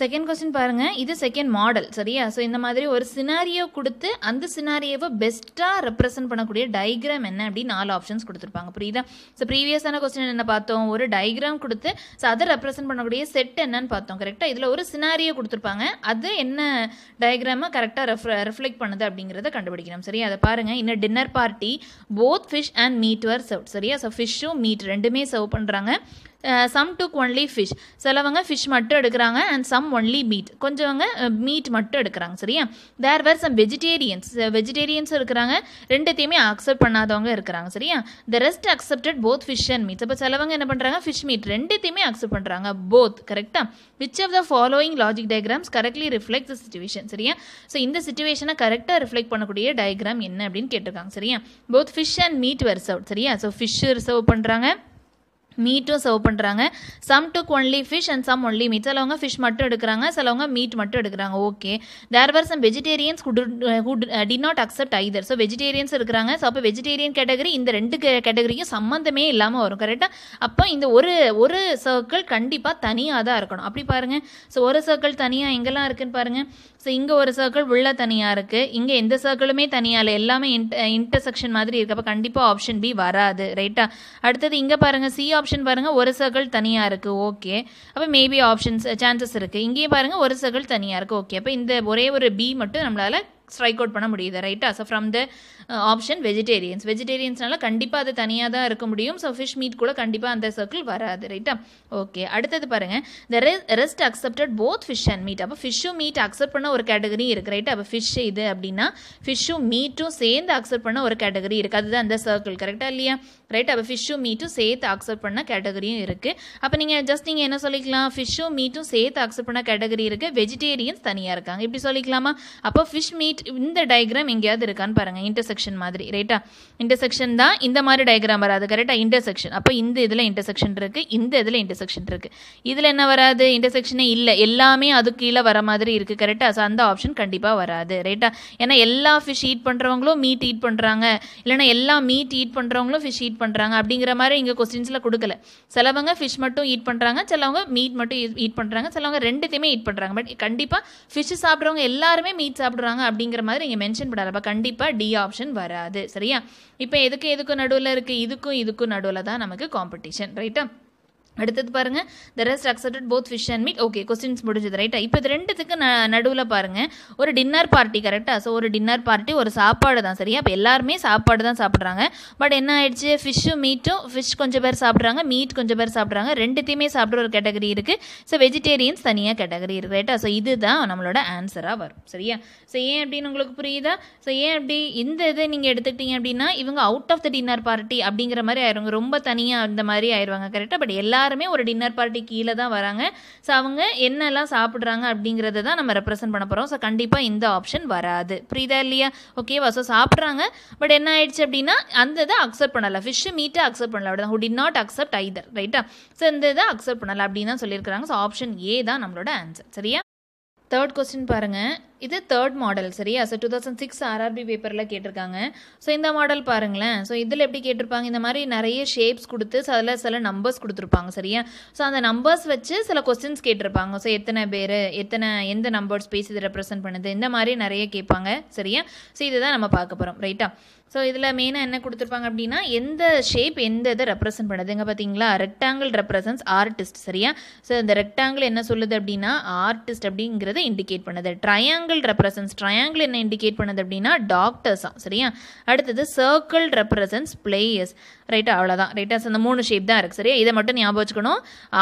செகண்ட் கொஸ்டின் பாருங்கள் இது செகண்ட் மாடல் சரியா ஸோ இந்த மாதிரி ஒரு சினாரியோ கொடுத்து அந்த சினாரியோவை பெஸ்ட்டாக ரெப்ரசென்ட் பண்ணக்கூடிய டைக்ராம் என்ன அப்படின்னு நாலு ஆப்ஷன்ஸ் கொடுத்துருப்பாங்க புரியுதா ஸோ ப்ரீவியஸான கொஸ்டின் என்ன பார்த்தோம் ஒரு டைக்ராம் கொடுத்து ஸோ அதை ரெப்ரசென்ட் பண்ணக்கூடிய செட் என்னன்னு பார்த்தோம் கரெக்டாக இதில் ஒரு சினாரியோ கொடுத்துருப்பாங்க அது என்ன டயக்ராமாக கரெக்டாக ரெஃப் ரெஃப்ளெக்ட் பண்ணுது அப்படிங்கிறத கண்டுபிடிக்கணும் சரியா அதை பாருங்கள் இன்னும் dinner party both fish and meat were serve சரியா ஸோ ஃபிஷ்ஷும் மீட் ரெண்டுமே சர்வ் பண்ணுறாங்க சம் டுக் ஒன்லி ஃபிஷ் சிலவங்க ஃபிஷ் மட்டும் எடுக்கிறாங்க அண்ட் சம் ஒன்லி மீட் கொஞ்சவங்க மீட் uh, மட்டும் எடுக்கிறாங்க சரியா தேர் வேர் சம் வெஜிடேரியன்ஸ் வெஜிடேரியன்ஸும் இருக்கிறாங்க ரெண்டுத்தையுமே அக்செப்ட் பண்ணாதவங்க இருக்கிறாங்க சரியா the rest accepted both fish and meats அப்போ சிலவங்க என்ன பண்ணுறாங்க ஃபிஷ் மீட் ரெண்டுத்தையுமே அக்செப்ட் பண்ணுறாங்க போத் கரெக்டாக which of the following logic diagrams correctly reflect the situation சரியா ஸோ இந்த சுச்சுவேஷனை கரெக்டாக ரிஃப்ளெக்ட் பண்ணக்கூடிய டயக்ராம் என்ன அப்படின்னு கேட்டிருக்காங்க சரியா both fish and meat verse out சரியா ஸோ ஃபிஷ்ஷு ரிசர்வ் பண்ணுறாங்க மீட்டும் சர்வ் பண்ணுறாங்க some took only fish and some only meat சிலவங்க ஃபிஷ் மட்டும் எடுக்கிறாங்க சிலவங்க மீட் மட்டும் எடுக்கிறாங்க okay there were some vegetarians could did not accept either so vegetarians இருக்கிறாங்க ஸோ அப்போ வெஜிடேரியன் கேட்டகரி இந்த ரெண்டு கேட்டகரிக்கும் சம்மந்தமே இல்லாமல் வரும் கரெக்டாக அப்போ இந்த ஒரு ஒரு சர்க்கிள் கண்டிப்பாக தனியாக தான் இருக்கணும் அப்படி பாருங்கள் ஸோ ஒரு சர்க்கிள் தனியாக எங்கெல்லாம் இருக்குன்னு பாருங்கள் ஸோ இங்கே ஒரு சர்க்கிள் உள்ளே தனியாக இருக்குது இங்கே எந்த சர்க்கிளுமே தனியாக இல்லை எல்லாமே இன்டர் இன்டர்செக்ஷன் uh, மாதிரி இருக்குது அப்போ கண்டிப்பாக ஆப்ஷன் பி வராது ரைட்டா அடுத்தது இங்கே பாருங்கள் சி ஆப்ஷன் பாருங்கள் ஒரு சர்க்கிள் தனியாக இருக்குது ஓகே அப்போ மேபி ஆப்ஷன்ஸ் சான்சஸ் uh, இருக்குது இங்கேயே பாருங்கள் ஒரு சர்க்கிள் தனியாக இருக்குது ஓகே அப்போ இந்த ஒரே ஒரு பி மட்டும் நம்மளால் ஸ்ட்ரைக் அவுட் பண்ண முடியுது ரைட்டா so from the option vegetarians வெஜிடேரியன்ஸ்னால கண்டிப்பாக அது தனியாக தான் இருக்க முடியும் ஸோ ஃபிஷ் மீட் கூட கண்டிப்பாக அந்த சர்க்கிள் வராது ரைட்டா ஓகே ah, அடுத்தது பாருங்கள் the rest accepted both fish and meat அப்போ ஃபிஷ்ஷும் மீட் அக்செப்ட் பண்ண ஒரு கேட்டகரி இருக்குது ரைட்டா அப்போ ஃபிஷ் இது அப்படின்னா ஃபிஷ்ஷும் மீட்டும் சேர்ந்து அக்செப்ட் பண்ண ஒரு கேட்டகரி இருக்குது அதுதான் அந்த சர்க்கிள் கரெக்டாக இல்லையா ரைட் அப்போ ஃபிஷ்ஷும் மீட்டும் சேர்த்து அக்செப்ட் பண்ண கேட்டகரியும் இருக்குது அப்போ நீங்கள் ஜஸ்ட் நீங்கள் என்ன சொல்லிக்கலாம் ஃபிஷ்ஷும் மீட்டும் சேர்த்து அக்செப்ட் பண்ண கேட்டகரி இருக்குது வெஜிடேரியன்ஸ் தனியாக இருக்காங்க இப்படி சொல்லிக்கலாமா அப்போ ஃபிஷ் மீட் இந்த டயக்ராம் எங்கேயாவது இருக்கான்னு பாருங்க இன்டர்செக்ஷன் மாதிரி ரைட்டா இன்டர்செக்ஷன் தான் இந்த மாதிரி டயக்ராம் வராது கரெக்டாக இன்டர்செக்ஷன் அப்போ இந்த இதில் இன்டர்செக்ஷன் இருக்குது இந்த இதில் இன்டர்செக்ஷன் இருக்குது இதில் என்ன வராது இன்டர்செக்ஷனே இல்லை எல்லாமே அது கீழே வர மாதிரி இருக்குது கரெக்டாக ஸோ அந்த ஆப்ஷன் கண்டிப்பாக வராது ரைட்டா ஏன்னா எல்லா ஃபிஷ் ஈட் பண்ணுறவங்களும் மீட் ஈட் பண்ணுறாங்க இல்லைனா எல்லா மீட் ஈட் பண்ணுறவங்களும் ஃபிஷ் ஈட் பண்ணுறாங்க அப்படிங்கிற மாதிரி இங்கே கொஸ்டின்ஸில் கொடுக்கல சிலவங்க ஃபிஷ் மட்டும் ஈட் பண்ணுறாங்க சிலவங்க மீட் மட்டும் ஈட் பண்ணுறாங்க சிலவங்க ரெண்டுத்தையுமே ஈட் பண்ணுறாங்க பட் கண்டிப்பாக ஃபிஷ் சாப்பிட்றவங்க எல்லாருமே மீட் சாப்பிட்றாங்க அப்படி அப்படிங்கிற மாதிரி நீங்கள் மென்ஷன் பண்ணலாம் அப்போ கண்டிப்பாக டி ஆப்ஷன் வராது சரியா இப்போ எதுக்கு எதுக்கும் நடுவில் இருக்குது இதுக்கும் இதுக்கும் நடுவில் தான் நமக்கு காம்படிஷன் ரைட்டா அடுத்தது பாருங்க the rest accepted both fish and meat okay questions முடிஞ்சது ரைட்டா இப்போ இது ரெண்டுத்துக்கு நடுவில் பாருங்க ஒரு டின்னர் பார்ட்டி கரெக்டாக ஸோ ஒரு டின்னர் பார்ட்டி ஒரு சாப்பாடு தான் சரியா இப்போ எல்லாருமே சாப்பாடு தான் சாப்பிட்றாங்க பட் என்ன ஆயிடுச்சு ஃபிஷ்ஷும் மீட்டும் ஃபிஷ் கொஞ்சம் பேர் சாப்பிட்றாங்க மீட் கொஞ்சம் பேர் சாப்பிட்றாங்க ரெண்டுத்தையுமே சாப்பிட்ற ஒரு கேட்டகரி இருக்குது ஸோ வெஜிடேரியன்ஸ் தனியாக கேட்டகரி இருக்கு ரைட்டா ஸோ இதுதான் நம்மளோட ஆன்சராக வரும் சரியா ஸோ ஏன் அப்படின்னு உங்களுக்கு புரியுதா ஸோ ஏன் அப்படி இந்த இதை நீங்கள் எடுத்துக்கிட்டீங்க அப்படின்னா இவங்க out of the dinner party அப்படிங்கிற மாதிரி ஆயிருவாங்க ரொம்ப தனியாக அந்த மாதிரி ஆயிடுவாங்க கரெக்டாக பட் எல்லா எல்லாருமே ஒரு டின்னர் பார்ட்டி கீழே தான் வராங்க ஸோ அவங்க என்னெல்லாம் சாப்பிட்றாங்க அப்படிங்கிறத தான் நம்ம ரெப்ரசென்ட் பண்ண போகிறோம் ஸோ கண்டிப்பாக இந்த ஆப்ஷன் வராது புரியுதா இல்லையா ஓகேவா ஸோ சாப்பிட்றாங்க பட் என்ன ஆயிடுச்சு அப்படின்னா அந்த இதை அக்செப்ட் பண்ணலை ஃபிஷ்ஷு மீட்டை அக்செப்ட் பண்ணல தான் who did not accept either ரைட்டா ஸோ இந்த இதை அக்செப்ட் பண்ணல அப்படின்னு தான் சொல்லியிருக்கிறாங்க ஸோ ஆப்ஷன் ஏ தான் நம்மளோட ஆன்சர் சரியா தேர்ட் கொஸ்டின் பாருங்கள் இது தேர்ட் மாடல் சரியா so two thousand six RRB பேப்பரில் கேட்டிருக்காங்க ஸோ இந்த மாடல் பாருங்களேன் ஸோ இதில் எப்படி கேட்டிருப்பாங்க இந்த மாதிரி நிறைய ஷேப்ஸ் கொடுத்து ஸோ அதில் சில நம்பர்ஸ் கொடுத்துருப்பாங்க சரியா ஸோ அந்த நம்பர்ஸ் வச்சு சில கொஸ்டின்ஸ் கேட்டிருப்பாங்க ஸோ எத்தனை பேர் எத்தனை எந்த நம்பர் ஸ்பேஸ் இது ரெப்ரசென்ட் பண்ணுது இந்த மாதிரி நிறைய கேட்பாங்க சரியா ஸோ இதுதான் நம்ம பார்க்க போகிறோம் ரைட்டா ஸோ இதில் மெயினாக என்ன கொடுத்துருப்பாங்க அப்படின்னா எந்த ஷேப் எந்த இதை ரெப்ரசென்ட் பண்ணுது எங்கே பார்த்தீங்களா ரெக்டாங்கிள் ரெப்ரசன்ஸ் ஆர்டிஸ்ட் சரியா ஸோ இந்த ரெக்டாங்கிள் என்ன சொல்லுது அப்படின்னா ஆர்டிஸ்ட் அப்படிங்கிறத இண்டிகேட் பண்ணுது ட்ரையாங்கிள் ரெப்ரசன்ஸ் ட்ரையாங்கிள் என்ன இண்டிகேட் பண்ணுது அப்படின்னா டாக்டர்ஸாக சரியா அடுத்தது சர்க்கிள் ரெப்ரசன்ஸ் பிளேயர்ஸ் ரைட்டா அவ்வளோதான் ரைட்டா அந்த மூணு ஷேப் தான் இருக்குது சரியா இதை மட்டும் ஞாபகம் வச்சுக்கணும்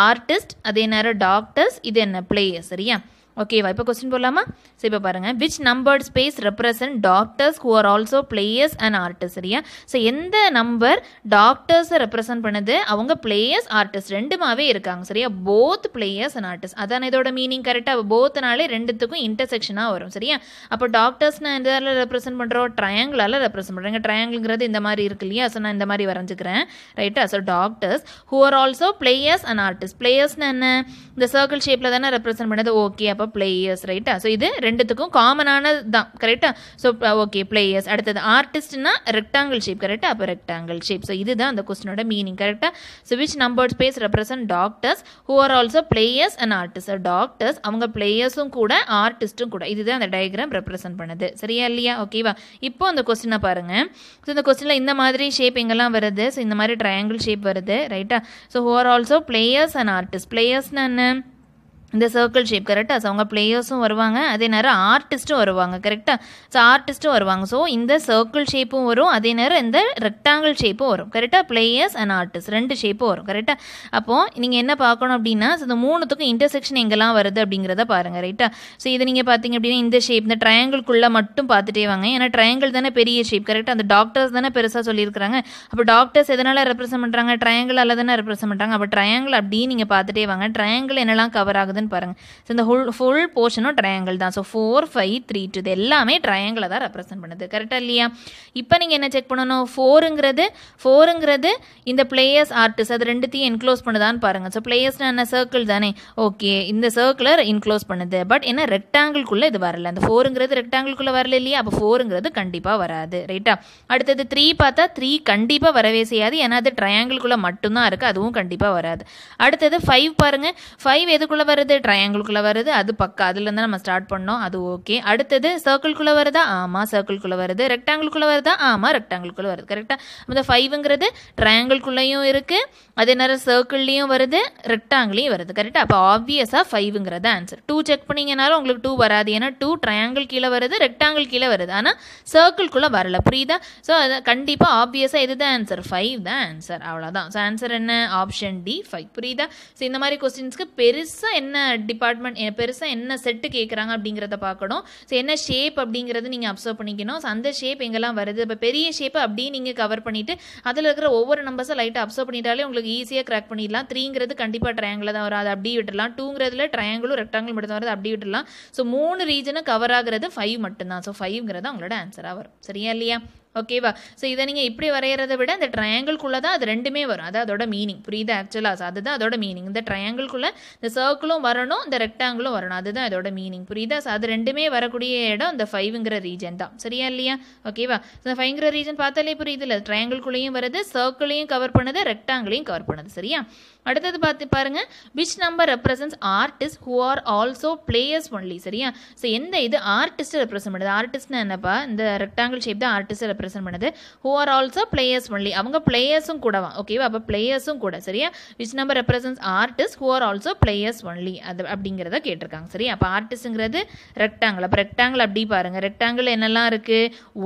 ஆர்டிஸ்ட் அதே நேரம் டாக்டர்ஸ் இது என்ன பிளேயர்ஸ் சரியா ஓகேவா இப்போ கொஸ்டின் போடலாமா ஸோ இப்போ பாருங்கள் which numbered space represent doctors who are also players and artist சரியா ஸோ எந்த நம்பர் டாக்டர்ஸை ரெப்ரசன்ட் பண்ணுது அவங்க பிளேயர்ஸ் ஆர்டிஸ்ட் ரெண்டுமாவே இருக்காங்க சரியா போத் பிளேயர்ஸ் அண்ட் ஆர்டிஸ்ட் அதான் இதோட மீனிங் கரெக்டாக போத்னாலே ரெண்டுத்துக்கும் இன்டர்செக்ஷனாக வரும் சரியா அப்போ டாக்டர்ஸ் நான் எந்த ரெப்ரசன்ட் பண்ணுறோம் ட்ரையாங்கிளால் ரெப்ரசன்ட் பண்ணுறேங்க ட்ரையாங்கிள்ங்கிறது இந்த மாதிரி இருக்கு இல்லையா ஸோ நான் இந்த மாதிரி வரைஞ்சிக்கிறேன் ரைட்டா so doctors who are also players and artist பிளேயர்ஸ்னு என்ன இந்த சர்க்கிள் ஷேப்பில் தானே ரெப்ரசன்ட் பண்ணது ஓகே அப்போ அப்போ பிளேயர்ஸ் ரைட்டா ஸோ இது ரெண்டுத்துக்கும் காமனானது தான் கரெக்டா ஸோ ஓகே பிளேயர்ஸ் அடுத்தது ஆர்டிஸ்ட்னா ரெக்டாங்கிள் ஷேப் கரெக்டா அப்போ ரெக்டாங்கிள் ஷேப் ஸோ இதுதான் அந்த கொஸ்டினோட மீனிங் கரெக்டா so which number space represent doctors who are also players and artist doctors அவங்க பிளேயர்ஸும் கூட ஆர்டிஸ்ட்டும் கூட இதுதான் அந்த டயக்ராம் ரெப்ரசன்ட் பண்ணுது சரியா இல்லையா ஓகேவா இப்போ அந்த கொஸ்டினை பாருங்க ஸோ இந்த கொஸ்டினில் இந்த மாதிரி ஷேப் எங்கெல்லாம் வருது ஸோ இந்த மாதிரி ட்ரையாங்கிள் ஷேப் வருது ரைட்டா so who are also players and artist பிளேயர்ஸ்னு என்ன இந்த சர்க்கிள் ஷேப் கரெக்டாக ஸோ அவங்க பிளேயர்ஸும் வருவாங்க அதே நேரம் ஆர்டிஸ்ட்டும் வருவாங்க கரெக்டாக ஸோ ஆர்டிஸ்ட்டும் வருவாங்க ஸோ இந்த சர்க்கிள் ஷேப்பும் வரும் அதே நேரம் இந்த ரெக்டாங்கிள் ஷேப்பும் வரும் கரெக்டாக பிளேயர்ஸ் அண்ட் ஆர்டிஸ்ட் ரெண்டு ஷேப்பும் வரும் கரெக்டாக அப்போது நீங்கள் என்ன பார்க்கணும் அப்படின்னா ஸோ இந்த மூணுத்துக்கும் இன்டர்செக்ஷன் எங்கெல்லாம் வருது அப்படிங்கிறத பாருங்கள் ரைட்டாக ஸோ இது நீங்கள் பார்த்தீங்க அப்படின்னா இந்த ஷேப் இந்த ட்ரையாங்கிள்குள்ளே மட்டும் பார்த்துட்டே வாங்க ஏன்னா ட்ரையாங்கிள் தானே பெரிய ஷேப் கரெக்டாக அந்த டாக்டர்ஸ் தானே பெருசாக சொல்லியிருக்கிறாங்க அப்போ டாக்டர்ஸ் எதனால் ரெப்ரசென்ட் பண்ணுறாங்க ட்ரையாங்கிளால் தானே ரெப்ரசென்ட் பண்ணுறாங்க அப்போ ட்ரையாங்கிள் அப்படின்னு நீங்கள் பார்த்துட்டே வாங்க ட்ரையாங்கிள் என்னெல்லாம் கவர் ஆகுது பாருங்க பாருங்கள் ஸோ இந்த ஹுல் ஃபுல் போர்ஷனும் ட்ரையாங்கிள் தான் so four five three two இது எல்லாமே ட்ரையாங்கிளை தான் ரெப்ரசென்ட் பண்ணுது கரெக்டாக இல்லையா இப்போ நீங்கள் என்ன செக் பண்ணணும் ஃபோருங்கிறது ஃபோருங்கிறது இந்த பிளேயர்ஸ் ஆர்டிஸ்ட் அது ரெண்டுத்தையும் என்க்ளோஸ் பண்ணுதான்னு பாருங்கள் ஸோ பிளேயர்ஸ்னால் என்ன சர்க்கிள் தானே ஓகே இந்த சர்க்கிளர் இன்க்ளோஸ் பண்ணுது பட் என்ன ரெக்டாங்கிள்குள்ளே இது வரல அந்த ஃபோருங்கிறது ரெக்டாங்கிள்குள்ளே வரல இல்லையா அப்போ ஃபோருங்கிறது கண்டிப்பாக வராது ரைட்டா அடுத்தது த்ரீ பார்த்தா த்ரீ கண்டிப்பாக வரவே செய்யாது ஏன்னா அது ட்ரையாங்கிள்குள்ளே மட்டும்தான் இருக்குது அதுவும் கண்டிப்பாக வராது அடுத்தது ஃபைவ் பாருங்கள் ஃபைவ் எதுக்குள்ளே வருது அடுத்து ட்ரையாங்கிள்குள்ளே வருது அது பக்கம் அதுலேருந்து நம்ம ஸ்டார்ட் பண்ணோம் அது ஓகே அடுத்தது சர்க்கிள்குள்ளே வருதா ஆமாம் சர்க்கிள்குள்ளே வருது ரெக்டாங்கிள்குள்ளே வருதா ஆமாம் ரெக்டாங்கிள்குள்ளே வருது கரெக்டாக அந்த ஃபைவுங்கிறது ட்ரையாங்கிள்குள்ளேயும் இருக்குது அதே நேரம் சர்க்கிள்லேயும் வருது ரெக்டாங்கிளையும் வருது கரெக்டாக அப்போ ஆப்வியஸாக ஃபைவுங்கிறது ஆன்சர் டூ செக் பண்ணிங்கனாலும் உங்களுக்கு டூ வராது ஏன்னா டூ ட்ரையாங்கிள் கீழே வருது ரெக்டாங்கிள் கீழே வருது ஆனால் சர்க்கிள்குள்ளே வரல புரியுதா ஸோ அது கண்டிப்பாக ஆப்வியஸாக இது தான் ஆன்சர் ஃபைவ் தான் ஆன்சர் அவ்வளோதான் ஸோ ஆன்சர் என்ன ஆப்ஷன் டி ஃபைவ் புரியுதா ஸோ இந்த மாதிரி கொஸ்டின்ஸ்க்கு பெருசாக என்ன டிபார்ட்மெண்ட் பெருசாக என்ன செட்டு கேட்குறாங்க அப்படிங்கிறத பார்க்கணும் ஸோ என்ன ஷேப் அப்படிங்கிறது நீங்கள் அப்சர்வ் பண்ணிக்கணும் ஸோ அந்த ஷேப் எங்கெல்லாம் வருது இப்போ பெரிய ஷேப்பை அப்படியே நீங்கள் கவர் பண்ணிவிட்டு அதில் இருக்கிற ஒவ்வொரு நம்பர்ஸை லைட்டாக அப்சர்வ் பண்ணிட்டாலே உங்களுக்கு ஈஸியாக கிராக் பண்ணிடலாம் த்ரீங்கிறது கண்டிப்பாக ட்ரையாங்கில் தான் வரும் அதை அப்படியே விட்டுடலாம் டூங்கிறதுல ட்ரையாங்கிளும் ரெக்டாங்கிள் மட்டும் தான் வருது அப்படியே விட்டுடலாம் ஸோ மூணு ரீஜனும் கவர் ஆகிறது ஃபைவ் மட்டும்தான் ஸோ ஃபைவ்ங்கிறது அவங்களோட ஆன்சராக வரும் சரியா இல்லையா ஓகேவா ஸோ இதை நீங்கள் இப்படி வரைகிறத விட இந்த ட்ரையாங்கிள்குள்ளே தான் அது ரெண்டுமே வரும் அதான் அதோட மீனிங் புரியுது ஆக்சுவலாக அதுதான் அதோட மீனிங் இந்த ட்ரையாங்கிள்குள்ளே இந்த சர்க்கிளும் வரணும் இந்த ரெக்டாங்கிளும் வரணும் அதுதான் இதோட மீனிங் புரியுதா ஸோ அது ரெண்டுமே வரக்கூடிய இடம் இந்த ஃபைவ்ங்கிற ரீஜன் தான் சரியா இல்லையா ஓகேவா இந்த ஃபைவ்ங்கிற ரீஜன் பார்த்தாலே புரியுது இல்லை ட்ரையாங்கிள்குள்ளேயும் வருது சர்க்கிளையும் கவர் பண்ணுது ரெக்டாங்கிளையும் கவர் பண்ணுது சரியா அடுத்தது பார்த்து பாருங்க which number represents artist who are also players only சரியா ஸோ எந்த இது ஆர்டிஸ்ட்டை ரெப்ரசன்ட் பண்ணுது ஆர்டிஸ்ட்னா என்னப்பா இந்த ரெக்டாங்கிள் ஷேப் தான் ஆர்டிஸ்ட்டை ரெப்ரசென்ட் பண்ணுது who are also players only அவங்க பிளேயர்ஸும் கூடவா ஓகேவா அப்போ பிளேயர்ஸும் கூட சரியா which number represents artist who are also players only அது அப்படிங்கிறத கேட்டிருக்காங்க சரி அப்போ ஆர்டிஸ்ட்டுங்கிறது ரெக்டாங்கிள் அப்போ ரெக்டாங்கிள் அப்படி பாருங்கள் ரெக்டாங்கிள் என்னெல்லாம் இருக்குது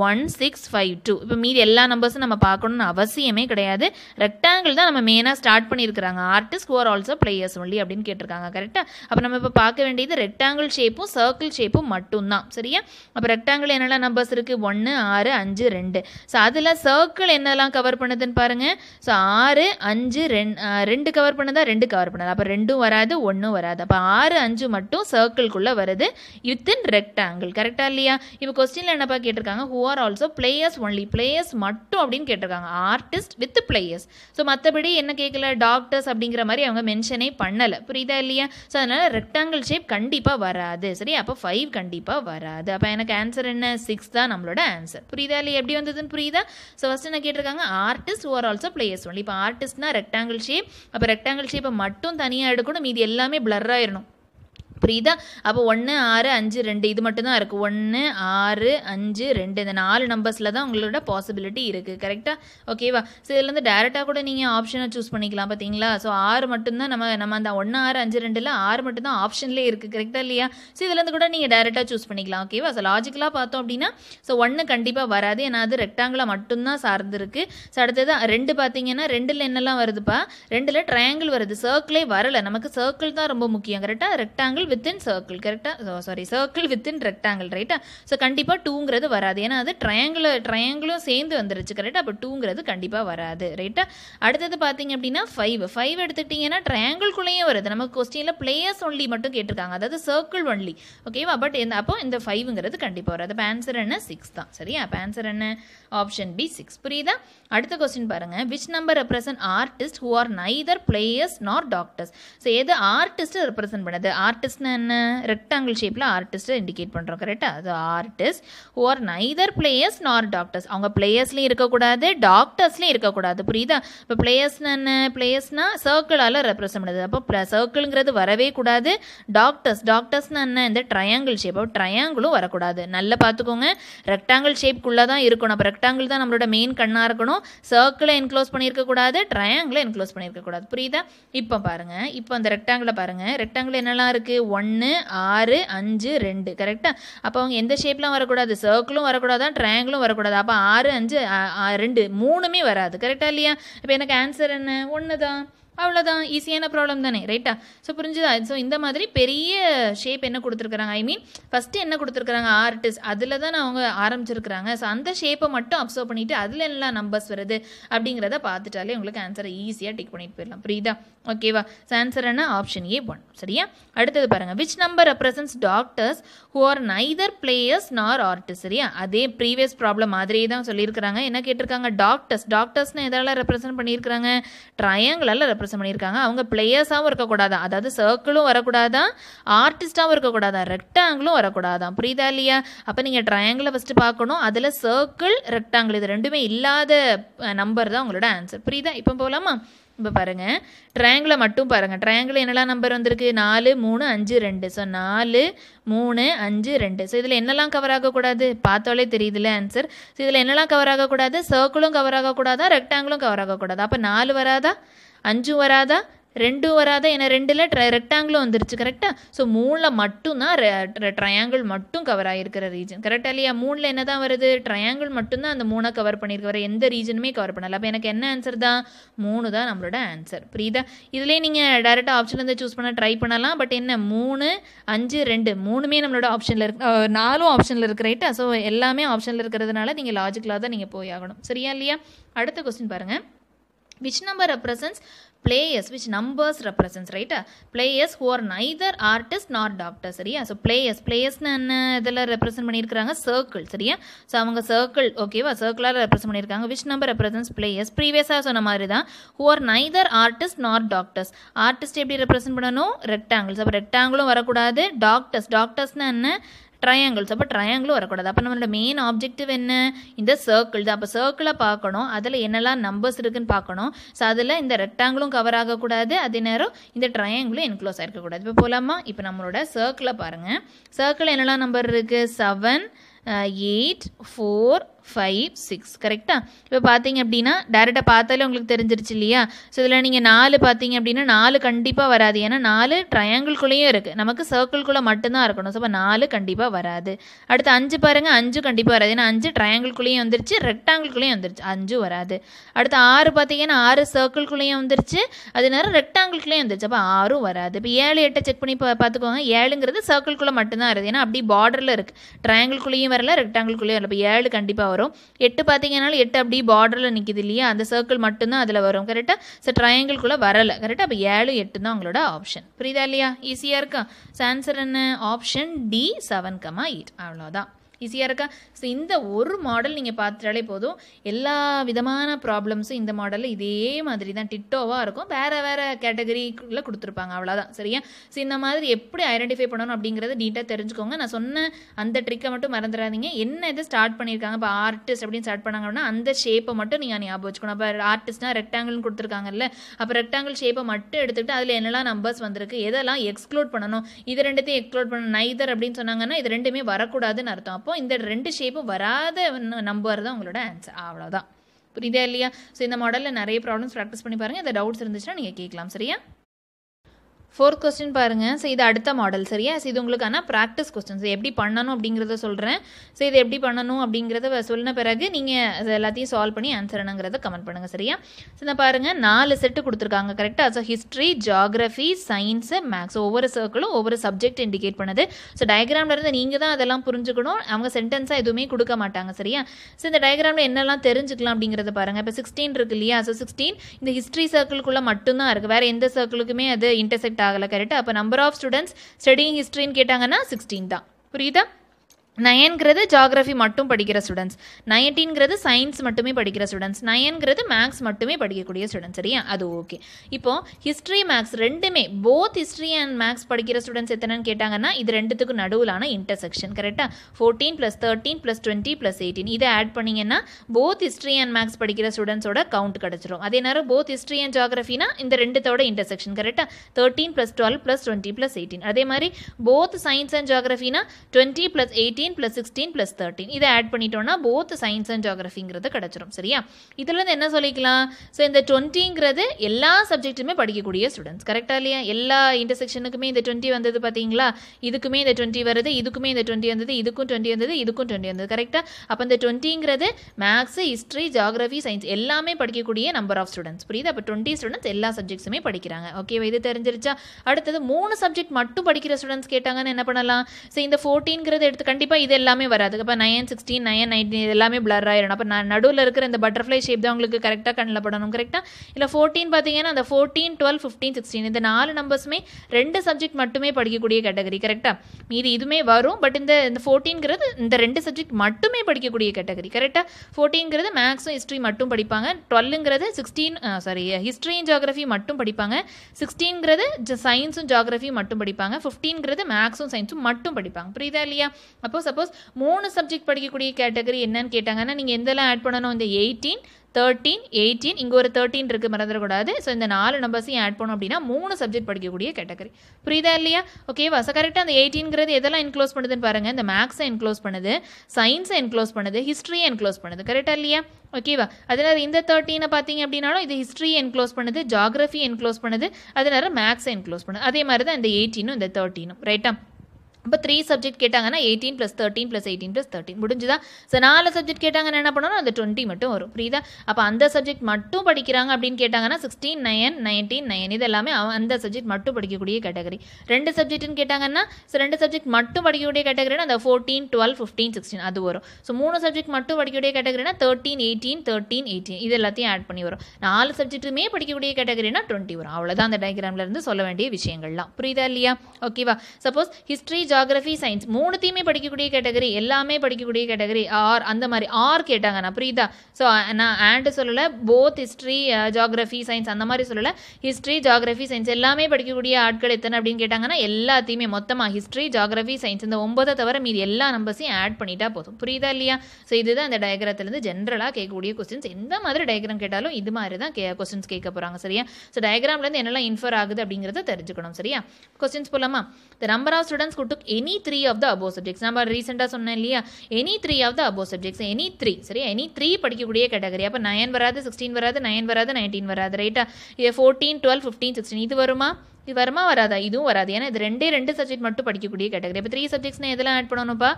ஒன் சிக்ஸ் ஃபைவ் டூ இப்போ மீதி எல்லா நம்பர்ஸும் நம்ம பார்க்கணும்னு அவசியமே கிடையாது ரெக்டாங்கிள் தான் நம்ம மெயினாக ஸ்டார்ட் பண்ணியிருக்கிறாங்க artist who are also players only அப்படின்னு கேட்டிருக்காங்க கரெக்டாக அப்போ நம்ம இப்போ பார்க்க வேண்டியது ரெக்டாங்கிள் ஷேப்பும் சர்க்கிள் ஷேப்பும் மட்டும்தான் சரியா அப்போ ரெக்டாங்கிள் என்னெல்லாம் நம்பர்ஸ் இருக்குது ஒன்று ஆறு அஞ்சு ரெண்டு ரெண்டு ஸோ அதில் சர்க்கிள் என்னெல்லாம் கவர் பண்ணுதுன்னு பாருங்கள் ஸோ ஆறு அஞ்சு ரெண்டு ரெண்டு கவர் பண்ணதா ரெண்டு கவர் பண்ணதா அப்போ ரெண்டும் வராது ஒன்றும் வராது அப்போ ஆறு அஞ்சு மட்டும் சர்க்கிள்குள்ளே வருது வித்தின் ரெக்டாங்கிள் கரெக்டாக இல்லையா இப்போ கொஸ்டினில் என்னப்பா கேட்டிருக்காங்க who are also players only players மட்டும் அப்படின்னு கேட்டிருக்காங்க ஆர்டிஸ்ட் வித் பிளேயர்ஸ் ஸோ மற்றபடி என்ன கேட்கல டாக்டர்ஸ் அப்படிங்கிற மாதிரி அவங்க மென்ஷனே பண்ணலை புரியுதா இல்லையா ஸோ அதனால் ரெக்டாங்கிள் ஷேப் கண்டிப்பாக வராது சரி அப்போ ஃபைவ் கண்டிப்பாக வராது அப்போ எனக்கு ஆன்சர் என்ன சிக்ஸ் தான் நம்மளோட ஆன்சர் புரியுதா இல்லையா எப்படி எப்படி வந்ததுன்னு புரியுதா ஸோ ஃபஸ்ட்டு என்ன கேட்டிருக்காங்க artist or also players only இப்போ ஆர்டிஸ்ட்னா ரெக்டாங்கிள் ஷேப் அப்போ ரெக்டாங்கிள் ஷேப்பை மட்டும் தனியாக எடுக்கணும் மீதி எல்லாமே பிளர் ஆயிடணும் புரியுதா அப்போ ஒன்று ஆறு அஞ்சு ரெண்டு இது மட்டும்தான் இருக்குது ஒன்று ஆறு அஞ்சு ரெண்டு இந்த நாலு நம்பர்ஸில் தான் உங்களோட பாசிபிலிட்டி இருக்குது கரெக்டாக ஓகேவா ஸோ இதுலேருந்து டேரெக்டாக கூட நீங்கள் ஆப்ஷனை சூஸ் பண்ணிக்கலாம் பார்த்தீங்களா ஸோ ஆறு மட்டும்தான் நம்ம நம்ம அந்த ஒன்று ஆறு அஞ்சு ரெண்டில் ஆறு மட்டும்தான் ஆப்ஷன்லேயே இருக்குது கரெக்டாக இல்லையா ஸோ இதுலேருந்து கூட நீங்கள் டேரெக்டாக சூஸ் பண்ணிக்கலாம் ஓகேவா ஸோ லாஜிக்கலாக பார்த்தோம் அப்படின்னா ஸோ ஒன்று கண்டிப்பாக வராது ஏன்னா அது ரெக்டாங்கிளாக மட்டும்தான் சார்ந்துருக்கு ஸோ அடுத்தது ரெண்டு பார்த்தீங்கன்னா ரெண்டில் என்னெல்லாம் வருதுப்பா ரெண்டில் ட்ரையாங்கிள் வருது சர்க்கிளே வரலை நமக்கு சர்க்கிள் தான் ரொம்ப முக்கியம் கரெக்டாக ரெக்டாங்கிள் வித்தின் சர்க்கிள் கரெக்டாக சாரி சர்க்கிள் வித்தின் ரெக்டாங்கிள் ரைட்டா ஸோ கண்டிப்பாக டூங்கிறது வராது ஏன்னா அது ட்ரையாங்கிள் ட்ரையாங்கிளும் சேர்ந்து வந்துருச்சு கரெக்டாக அப்போ டூங்கிறது கண்டிப்பாக வராது ரைட்டா அடுத்தது பார்த்தீங்க அப்படின்னா ஃபைவ் ஃபைவ் எடுத்துட்டிங்கன்னா ட்ரையாங்கிள்குள்ளேயும் வருது நம்ம கொஸ்டினில் பிளேயர்ஸ் ஒன்லி மட்டும் கேட்டிருக்காங்க அதாவது சர்க்கிள் ஒன்லி ஓகேவா பட் இந்த அப்போ இந்த ஃபைவ்ங்கிறது கண்டிப்பாக வராது அப்போ ஆன்சர் என்ன சிக்ஸ் தான் சரியா அப்போ ஆன்சர் என்ன ஆப்ஷன் பி சிக்ஸ் புரியுதா அடுத்த கொஸ்டின் பாருங்கள் which number represent artist who are neither players nor doctors so எது ஆர்டிஸ்ட் ரெப்ரசன்ட் பண்ணுது ஆர்டிஸ்ட் ஆர்டிஸ்ட்னா என்ன ரெக்டாங்கிள் ஷேப்பில் ஆர்டிஸ்ட்டை இண்டிகேட் பண்ணுறோம் கரெக்டாக அது artist or neither players nor doctors அவங்க பிளேயர்ஸ்லையும் இருக்கக்கூடாது டாக்டர்ஸ்லையும் இருக்கக்கூடாது புரியுதா இப்போ பிளேயர்ஸ்னா என்ன பிளேயர்ஸ்னால் சர்க்கிளால் ரெப்ரசன்ட் பண்ணுது அப்போ சர்க்கிளுங்கிறது வரவே கூடாது டாக்டர்ஸ் டாக்டர்ஸ்னா என்ன இந்த ட்ரையாங்கிள் ஷேப் அப்போ ட்ரையாங்கிளும் வரக்கூடாது நல்லா பார்த்துக்கோங்க ரெக்டாங்கிள் ஷேப்புக்குள்ளே தான் இருக்கணும் அப்போ ரெக்டாங்கிள் தான் நம்மளோட மெயின் கண்ணாக இருக்கணும் சர்க்கிளை என்க்ளோஸ் பண்ணியிருக்கக்கூடாது ட்ரையாங்கிளை என்க்ளோஸ் பண்ணியிருக்கக்கூடாது புரியுதா இப்போ பாருங்கள் இப்போ அந்த ரெக்டாங்கிளை பாருங்கள் ரெக்டாங்கிள் என்னெல்லாம் இருக்குது ஒன்று ஆறு அஞ்சு ரெண்டு கரெக்டாக அப்போ அவங்க எந்த ஷேப்லாம் வரக்கூடாது சர்க்கிளும் வரக்கூடாது ட்ரையாங்கிளும் வரக்கூடாது அப்போ ஆறு அஞ்சு ரெண்டு மூணுமே வராது கரெக்டாக இல்லையா இப்போ எனக்கு ஆன்சர் என்ன ஒன்று தான் அவ்வளோதான் ஈஸியான ப்ராப்ளம் தானே ரைட்டா ஸோ புரிஞ்சுதா ஸோ இந்த மாதிரி பெரிய ஷேப் என்ன கொடுத்துருக்குறாங்க ஐ மீன் ஃபஸ்ட்டு என்ன கொடுத்துருக்குறாங்க ஆர்டிஸ்ட் அதில் தான் அவங்க ஆரம்பிச்சிருக்கிறாங்க ஸோ அந்த ஷேப்பை மட்டும் அப்சர்வ் பண்ணிவிட்டு அதில் எல்லாம் நம்பர்ஸ் வருது அப்படிங்கிறத பார்த்துட்டாலே உங்களுக்கு ஆன்சரை ஈஸியாக டிக் பண்ணிட்டு போயிடலாம் புரியுதா ஓகேவா ஸோ ஆன்சர் என்ன ஆப்ஷன் ஏ ஒன் சரியா அடுத்தது பாருங்கள் which number represents doctors who are neither players nor artist சரியா அதே ப்ரீவியஸ் ப்ராப்ளம் மாதிரியே தான் சொல்லியிருக்கிறாங்க என்ன கேட்டிருக்காங்க டாக்டர்ஸ் டாக்டர்ஸ்னு எதால ரெப்ரசன்ட் பண்ணியிருக்கிறாங்க ட்ரையாங்கிளால் ரெப்ரசன்ட் ரெப்ரசன்ட் பண்ணியிருக்காங்க அவங்க பிளேயர்ஸாகவும் இருக்கக்கூடாதா அதாவது சர்க்கிளும் வரக்கூடாதான் ஆர்டிஸ்டாகவும் இருக்கக்கூடாதா ரெக்டாங்கிளும் வரக்கூடாதான் புரியுதா இல்லையா அப்போ நீங்கள் ட்ரையாங்கிளை ஃபஸ்ட்டு பார்க்கணும் அதில் சர்க்கிள் ரெக்டாங்கிள் இது ரெண்டுமே இல்லாத நம்பர் தான் உங்களோட ஆன்சர் புரியுதா இப்போ போகலாமா இப்போ பாருங்கள் ட்ரையாங்கிளை மட்டும் பாருங்கள் ட்ரையாங்கிள் என்னெல்லாம் நம்பர் வந்திருக்கு நாலு மூணு அஞ்சு ரெண்டு ஸோ நாலு மூணு அஞ்சு ரெண்டு ஸோ இதில் என்னெல்லாம் கவர் ஆகக்கூடாது பார்த்தாலே தெரியுதுல ஆன்சர் ஸோ இதில் என்னெல்லாம் கவர் ஆகக்கூடாது சர்க்கிளும் கவர் ஆகக்கூடாதா ரெக்டாங்கிளும் கவர் ஆகக்கூடாது அப்போ நாலு வராதா அஞ்சும் வராதா ரெண்டும் வராத ஏன்னா ரெண்டில் ரெக்டாங்கிளும் வந்துருச்சு கரெக்டாக ஸோ மூணில் மட்டும்தான் ட்ரையாங்கிள் மட்டும் கவர் ஆகிருக்கிற ரீஜன் கரெக்டாக இல்லையா மூணில் என்ன தான் வருது ட்ரையாங்கிள் மட்டும்தான் அந்த மூணை கவர் பண்ணியிருக்க வர எந்த ரீஜனுமே கவர் பண்ணலை அப்போ எனக்கு என்ன ஆன்சர் தான் மூணு தான் நம்மளோட ஆன்சர் புரியுதா இதுலேயே நீங்கள் டேரெக்டாக ஆப்ஷன் வந்து சூஸ் பண்ண ட்ரை பண்ணலாம் பட் என்ன மூணு அஞ்சு ரெண்டு மூணுமே நம்மளோட ஆப்ஷனில் இருக்கு நாலும் ஆப்ஷனில் இருக்கிற ரைட்டா ஸோ எல்லாமே ஆப்ஷனில் இருக்கிறதுனால நீங்கள் லாஜிக்கலாக தான் நீங்கள் போய் ஆகணும் சரியா இல்லையா அடுத்த கொஸ்டின் பாருங்கள் which number represents players which numbers represents ரைட்டா players who are neither artist nor doctor சரியா ஸோ players players-னு என்ன இதில் ரெப்ரசென்ட் பண்ணியிருக்கிறாங்க சர்க்கிள் சரியா ஸோ அவங்க சர்க்கிள் ஓகேவா சர்க்கிளாக ரெப்ரசென்ட் பண்ணியிருக்காங்க விச் நம்பர் ரெப்ரசன்ஸ் பிளேயர்ஸ் ப்ரீவியஸாக சொன்ன மாதிரி தான் who are neither artist not doctors artist எப்படி ரெப்ரசென்ட் பண்ணணும் ரெக்டாங்கிள்ஸ் அப்போ ரெக்டாங்கிளும் வரக்கூடாது டாக்டர்ஸ் டாக்டர்ஸ்னு என்ன ட்ரையாங்கிள்ஸ் அப்போ ட்ரையாங்கிளும் வரக்கூடாது அப்போ நம்மளோட மெயின் ஆப்ஜெக்டிவ் என்ன இந்த சர்க்கிள் தான் அப்போ சர்க்கிளை பார்க்கணும் அதில் என்னெல்லாம் நம்பர்ஸ் இருக்குன்னு பார்க்கணும் ஸோ அதில் இந்த ரெக்டாங்கிளும் கவர் ஆகக்கூடாது அதே நேரம் இந்த ட்ரையாங்கிளும் என்க்ளோஸ் ஆகிருக்கக்கூடாது இப்போ போகலாமா இப்போ நம்மளோட சர்க்கிளை பாருங்கள் சர்க்கிள் என்னெல்லாம் நம்பர் இருக்குது seven eight four five six கரெக்டாக இப்போ பார்த்தீங்க அப்படின்னா டேரெக்டாக பார்த்தாலே உங்களுக்கு தெரிஞ்சிருச்சு இல்லையா ஸோ இதில் நீங்கள் நாலு பார்த்தீங்க அப்படின்னா நாலு கண்டிப்பாக வராது ஏன்னா நாலு ட்ரையாங்கிள்குள்ளேயும் இருக்குது நமக்கு சர்க்கிள்குள்ளே மட்டும்தான் இருக்கணும் ஸோ இப்போ நாலு கண்டிப்பாக வராது அடுத்து அஞ்சு பாருங்கள் அஞ்சு கண்டிப்பாக வராது ஏன்னா அஞ்சு ட்ரையாங்கிள்குள்ளேயும் வந்துருச்சு ரெக்டாங்கிள்குள்ளேயும் வந்துருச்சு அஞ்சு வராது அடுத்து ஆறு பார்த்தீங்கன்னா ஆறு சர்க்கிள்குள்ளேயும் வந்துருச்சு அது நேரம் ரெக்டாங்கிள்குள்ளேயும் வந்துருச்சு அப்போ ஆறும் வராது இப்போ ஏழு எட்டை செக் பண்ணி பார்த்துக்கோங்க ஏழுங்கிறது சர்க்கிள்குள்ளே மட்டும்தான் வருது ஏன்னா அப்படி பார்டரில் இருக்குது ட்ரையாங்கிள்குள்ளேயும் வரல ரெக்டாங்கிள்குள்ளேயும் வரல இப்போ ஏழு கண்டிப்பாக வரும் வரும் எட்டு பார்த்தீங்கன்னாலும் எட்டு அப்படி பார்டரில் நிற்கிது இல்லையா அந்த சர்க்கிள் மட்டும்தான் அதில் வரும் கரெக்டாக ஸோ ட்ரையாங்கிள்குள்ளே வரலை கரெக்டாக அப்போ ஏழு எட்டு தான் உங்களோட ஆப்ஷன் புரியுதா இல்லையா ஈஸியாக இருக்கா ஸோ ஆன்சர் என்ன option D seven comma eight அவ்வளோதான் ஈஸியாக இருக்கா ஸோ இந்த ஒரு மாடல் நீங்கள் பார்த்துட்டாலே போதும் எல்லா விதமான ப்ராப்ளம்ஸும் இந்த மாடலில் இதே மாதிரி தான் டிட்டோவாக இருக்கும் வேறு வேறு கேட்டகரிக்குள்ளே கொடுத்துருப்பாங்க அவ்வளோதான் சரியா ஸோ இந்த மாதிரி எப்படி ஐடென்டிஃபை பண்ணணும் அப்படிங்கிறத டீட்டாக தெரிஞ்சுக்கோங்க நான் சொன்ன அந்த ட்ரிக்கை மட்டும் மறந்துடாதீங்க என்ன இதை ஸ்டார்ட் பண்ணியிருக்காங்க இப்போ ஆர்டிஸ்ட் அப்படின்னு ஸ்டார்ட் பண்ணாங்கன்னா அந்த ஷேப்பை மட்டும் நீங்கள் ஞாபகம் வச்சுக்கணும் அப்போ ஆர்டிஸ்ட்னா ரெக்டாங்கிள்னு கொடுத்துருக்காங்கல்ல அப்போ ரெக்டாங்கிள் ஷேப்பை மட்டும் எடுத்துக்கிட்டு அதில் என்னெல்லாம் நம்பர்ஸ் வந்திருக்கு எதெல்லாம் எக்ஸ்க்ளூட் பண்ணணும் இது ரெண்டுத்தையும் எக்ஸ்க்ளூட் பண்ணணும் நைதர் அப்படின்னு சொன்னாங்கன்னா இது ரெண்டுமே வரக்கூடாதுன்னு அர்த்தம் அப்போது இந்த ரெண்டு ஷேப்பும் வராத நம்பர் தான் உங்களோட ஆன்சர் அவ்வளோதான் புரியுதா இல்லையா ஸோ இந்த மாடலில் நிறைய ப்ராப்ளம்ஸ் ப்ராக்டிஸ் பண்ணி பாருங்கள் இந்த டவுட்ஸ் இருந்துச்சுன்னா நீங்கள் கேட்கலாம் சரியா ஃபோர்த் கொஸ்டின் பாருங்கள் ஸோ இது அடுத்த மாடல் சரியா ஸோ இது உங்களுக்கான ப்ராக்டிஸ் கொஸ்டின் ஸோ எப்படி பண்ணணும் அப்படிங்கிறத சொல்கிறேன் ஸோ இது எப்படி பண்ணணும் அப்படிங்கிறத சொன்ன பிறகு நீங்கள் அது எல்லாத்தையும் சால்வ் பண்ணி ஆன்சர் என்னங்கிறத கமெண்ட் பண்ணுங்கள் சரியா ஸோ இந்த பாருங்கள் நாலு செட்டு கொடுத்துருக்காங்க கரெக்டாக so history geography science maths ஒவ்வொரு சர்க்கிளும் ஒவ்வொரு சப்ஜெக்ட் இண்டிகேட் பண்ணுது ஸோ இருந்து நீங்கள் தான் அதெல்லாம் புரிஞ்சுக்கணும் அவங்க சென்டென்ஸாக எதுவுமே கொடுக்க மாட்டாங்க சரியா ஸோ இந்த டயக்ராமில் என்னெல்லாம் தெரிஞ்சுக்கலாம் அப்படிங்கிறத பாருங்கள் இப்போ சிக்ஸ்டீன் இருக்கு இல்லையா ஸோ சிக்ஸ்டீன் இந்த ஹிஸ்ட்ரி சர்க்கிளுக்குள்ளே மட்டும்தான் இருக்குது வேறு எந்த சர்க்கிளுக்குமே அது இன்டர்செக்ட் ஆகலை கரெக்டாக அப்போ நம்பர் ஆஃப் ஸ்டூடெண்ட்ஸ் ஸ்டடிங் ஹிஸ்ட்ரின்னு கேட்டாங்கன்னா சிக்ஸ்டீன் தான் புரியுதா நயன்கிறது ஜாகிரஃபி மட்டும் படிக்கிற ஸ்டூடெண்ட்ஸ் நைன்டீன்கிறது சயின்ஸ் மட்டுமே படிக்கிற ஸ்டூடெண்ட்ஸ் நயன்கிறது மேக்ஸ் மட்டுமே படிக்கக்கூடிய ஸ்டூடெண்ட்ஸ் சரியா அது ஓகே இப்போது ஹிஸ்ட்ரி மேக்ஸ் ரெண்டுமே போத் ஹிஸ்ட்ரி அண்ட் மேக்ஸ் படிக்கிற ஸ்டூடெண்ட்ஸ் எத்தனைன்னு கேட்டாங்கன்னா இது ரெண்டுத்துக்கு நடுவிலான இன்டர்செக்ஷன் கரெக்டாக fourteen plus thirteen plus twenty plus eighteen இதை ஆட் பண்ணிங்கன்னா போத் ஹிஸ்ட்ரி அண்ட் மேக்ஸ் படிக்கிற ஸ்டூடெண்ட்ஸோட கவுண்ட் கிடச்சிரும் அதே நேரம் போத் ஹிஸ்ட்ரி அண்ட் ஜாகிரஃபினா இந்த ரெண்டுத்தோட இன்டர்செக்ஷன் கரெக்டாக thirteen plus twelve plus twenty plus eighteen அதே மாதிரி போத் சயின்ஸ் அண்ட் ஜாகிரஃபினா twenty plus eighteen seventeen plus sixteen plus thirteen இதை ஆட் பண்ணிட்டோம்னா போத் சயின்ஸ் அண்ட் ஜாகிரஃபிங்கிறது கிடச்சிரும் சரியா இதுலேருந்து என்ன சொல்லிக்கலாம் ஸோ இந்த டுவெண்ட்டிங்கிறது எல்லா சப்ஜெக்ட்டுமே படிக்கக்கூடிய ஸ்டூடெண்ட்ஸ் கரெக்டாக இல்லையா எல்லா இன்டர்செக்ஷனுக்குமே இந்த டுவெண்ட்டி வந்தது பார்த்தீங்களா இதுக்குமே இந்த டுவெண்ட்டி வருது இதுக்குமே இந்த டுவெண்ட்டி வந்தது இதுக்கும் டுவெண்ட்டி வந்தது இதுக்கும் டுவெண்ட்டி வந்தது கரெக்டாக அப்போ இந்த டுவெண்ட்டிங்கிறது மேக்ஸ் ஹிஸ்ட்ரி ஜியாகிரஃபி சயின்ஸ் எல்லாமே படிக்கக்கூடிய நம்பர் ஆஃப் ஸ்டூடெண்ட்ஸ் புரியுது அப்போ டுவெண்ட்டி ஸ்டூடெண்ட்ஸ் எல்லா சப்ஜெக்ட்ஸுமே படிக்கிறாங்க ஓகே இது தெரிஞ்சிருச்சா அடுத்தது மூணு சப்ஜெக்ட் மட்டும் படிக்கிற ஸ்டூடெண்ட்ஸ் கேட்டாங்கன்னு என்ன பண்ணலாம் ஸோ இந்த ஃபோர்டீன்கிறது எடுத்து கண்டிப்பாக அப்போ இது எல்லாமே வராது அப்போ நயன் சிக்ஸ்டீன் நயன் நைன்டீன் இது எல்லாமே பிளர் ஆயிடும் அப்போ நான் நடுவில் இருக்கிற இந்த பட்டர்ஃப்ளை ஷேப் தான் உங்களுக்கு கரெக்டாக கண்ணில் படணும் கரெக்டாக இல்லை ஃபோர்டீன் பார்த்தீங்கன்னா அந்த ஃபோர்டீன் டுவெல் ஃபிஃப்டீன் சிக்ஸ்டீன் இந்த நாலு நம்பர்ஸுமே ரெண்டு சப்ஜெக்ட் மட்டுமே படிக்கக்கூடிய கேட்டகரி கரெக்டாக மீதி இதுவுமே வரும் பட் இந்த இந்த ஃபோர்டீன்கிறது இந்த ரெண்டு சப்ஜெக்ட் மட்டுமே படிக்கக்கூடிய கேட்டகரி கரெக்டாக ஃபோர்டீன்கிறது மேக்ஸும் ஹிஸ்ட்ரி மட்டும் படிப்பாங்க டுவெல்லுங்கிறது சிக்ஸ்டீன் சாரி ஹிஸ்ட்ரியும் ஜியாகிரஃபி மட்டும் படிப்பாங்க சிக்ஸ்டீன்கிறது சயின்ஸும் ஜியாகிரஃபியும் மட்டும் படிப்பாங்க ஃபிஃப்டீன்கிறது மேக்ஸும் சயின்ஸும் மட்டும் படிப்பாங்க புரியுதா இல்லையா அப்போ சப்போஸ் மூணு சப்ஜெக்ட் படிக்கக்கூடிய கேட்டகரி என்னன்னு கேட்டாங்கன்னா நீங்கள் எந்தெல்லாம் ஆட் பண்ணணும் இந்த எயிட்டீன் தேர்ட்டீன் எயிட்டீன் இங்கே ஒரு தேர்ட்டின் இருக்குது மறந்துடக்கூடாது ஸோ இந்த நாலு நம்பர்ஸையும் ஆட் பண்ணோம் அப்படின்னா மூணு சப்ஜெக்ட் படிக்கக்கூடிய கேட்டகரி புரியுதா இல்லையா ஓகேவா ஸோ கரெக்டாக அந்த எயிட்டீன்கிறது எதெல்லாம் இன்க்ளோஸ் பண்ணுதுன்னு பாருங்கள் இந்த மேக்ஸை இன்க்ளோஸ் பண்ணுது சயின்ஸை என்க்ளோஸ் பண்ணுது ஹிஸ்ட்ரியை என்க்ளோஸ் பண்ணுது கரெக்டாக இல்லையா ஓகேவா அதனால் இந்த தேர்ட்டீனை பார்த்தீங்க அப்படின்னாலும் இது ஹிஸ்ட்ரியை என்க்ளோஸ் பண்ணுது ஜாகிரஃபி என்க்ளோஸ் பண்ணுது அதனால மேக்ஸை என்க்ளோஸ் பண்ணுது அதே மாதிரி தான் இந்த எயிட்டீனும் இந்த தேர்ட்டீனும் ரைட்டா இப்போ த்ரீ சப்ஜெக்ட் கேட்டாங்கன்னா eighteen plus thirteen plus eighteen plus thirteen முடிஞ்சுதான் ஸோ நாலு சப்ஜெக்ட் கேட்டாங்கன்னா என்ன பண்ணணும் அந்த டுவெண்ட்டி மட்டும் வரும் புரியுதா அப்போ அந்த சப்ஜெக்ட் மட்டும் படிக்கிறாங்க அப்படின்னு கேட்டாங்கன்னா சிக்ஸ்டீன் நயன் நைன்டீன் நயன் இது எல்லாமே அந்த சப்ஜெக்ட் மட்டும் படிக்கக்கூடிய கேட்டகரி ரெண்டு சப்ஜெக்ட்னு கேட்டாங்கன்னா ஸோ ரெண்டு சப்ஜெக்ட் மட்டும் படிக்கக்கூடிய கேட்டகரினா அந்த ஃபோர்டீன் டுவெல் ஃபிஃப்டீன் சிக்ஸ்டீன் அது வரும் ஸோ மூணு சப்ஜெக்ட் மட்டும் படிக்கக்கூடிய கேட்டகரினா தேர்ட்டீன் எயிட்டீன் தேர்ட்டீன் எயிட்டீன் இது எல்லாத்தையும் ஆட் பண்ணி வரும் நாலு சப்ஜெக்ட்டுமே படிக்கக்கூடிய கேட்டகரினா டுவெண்ட்டி வரும் அவ்வளோதான் அந்த டயக்ராமில் இருந்து சொல்ல வேண்டிய விஷயங்கள்லாம் புரியுதா இல்லையா ஓகேவா சப்போஸ் ஹிஸ்ட்ரி ஜாகிரபி சயின்ஸ் மூணுத்தையுமே படிக்கக்கூடிய கேட்டகரி எல்லாமே படிக்கக்கூடிய கேட்டகரி ஆர் அந்த மாதிரி ஆர் கேட்டாங்க நான் புரியுதா ஸோ நான் ஆண்டு சொல்லலை போத் ஹிஸ்ட்ரி ஜாகிரபி சயின்ஸ் அந்த மாதிரி சொல்லலை ஹிஸ்ட்ரி ஜாகிரபி சயின்ஸ் எல்லாமே படிக்கக்கூடிய ஆட்கள் எத்தனை அப்படின்னு கேட்டாங்கன்னா எல்லாத்தையுமே மொத்தமாக ஹிஸ்ட்ரி ஜாகிரபி சயின்ஸ் இந்த ஒன்பதை தவிர மீதி எல்லா நம்பர்ஸையும் ஆட் பண்ணிட்டா போதும் புரியுதா இல்லையா ஸோ இதுதான் அந்த டயக்ராத்துலேருந்து ஜென்ரலாக கேட்கக்கூடிய கொஸ்டின்ஸ் எந்த மாதிரி டயக்ராம் கேட்டாலும் இது மாதிரி தான் கே கொஸ்டின்ஸ் கேட்க போகிறாங்க சரியா ஸோ டயக்ராம்லேருந்து என்னெல்லாம் இன்ஃபர் ஆகுது அப்படிங்கிறத தெரிஞ்சுக்கணும் சரியா கொஸ்டின்ஸ் போலாமா த நம்பர் ஆஃப் ஸ்டூடெண்ட்ஸ் குட் any three of the above subjects நம்ம ரீசெண்டாக சொன்னேன் இல்லையா any three of the above subjects any three சரி எனி த்ரீ படிக்கக்கூடிய கேட்டகரி அப்போ நயன் வராது சிக்ஸ்டீன் வராது நயன் வராது நைன்டீன் வராது ரைட்டா இது ஃபோர்டீன் டுவெல் ஃபிஃப்டீன் சிக்ஸ்டீன் இது வருமா இது வருமா வராதா இதுவும் வராது ஏன்னா இது ரெண்டே ரெண்டு சப்ஜெக்ட் மட்டும் படிக்கக்கூடிய கேட்டகரி இப்போ த்ரீ சப்ஜெக்ட்ஸ்னால் எதெல்லாம் ஆட் பண்ணணும்ப்பா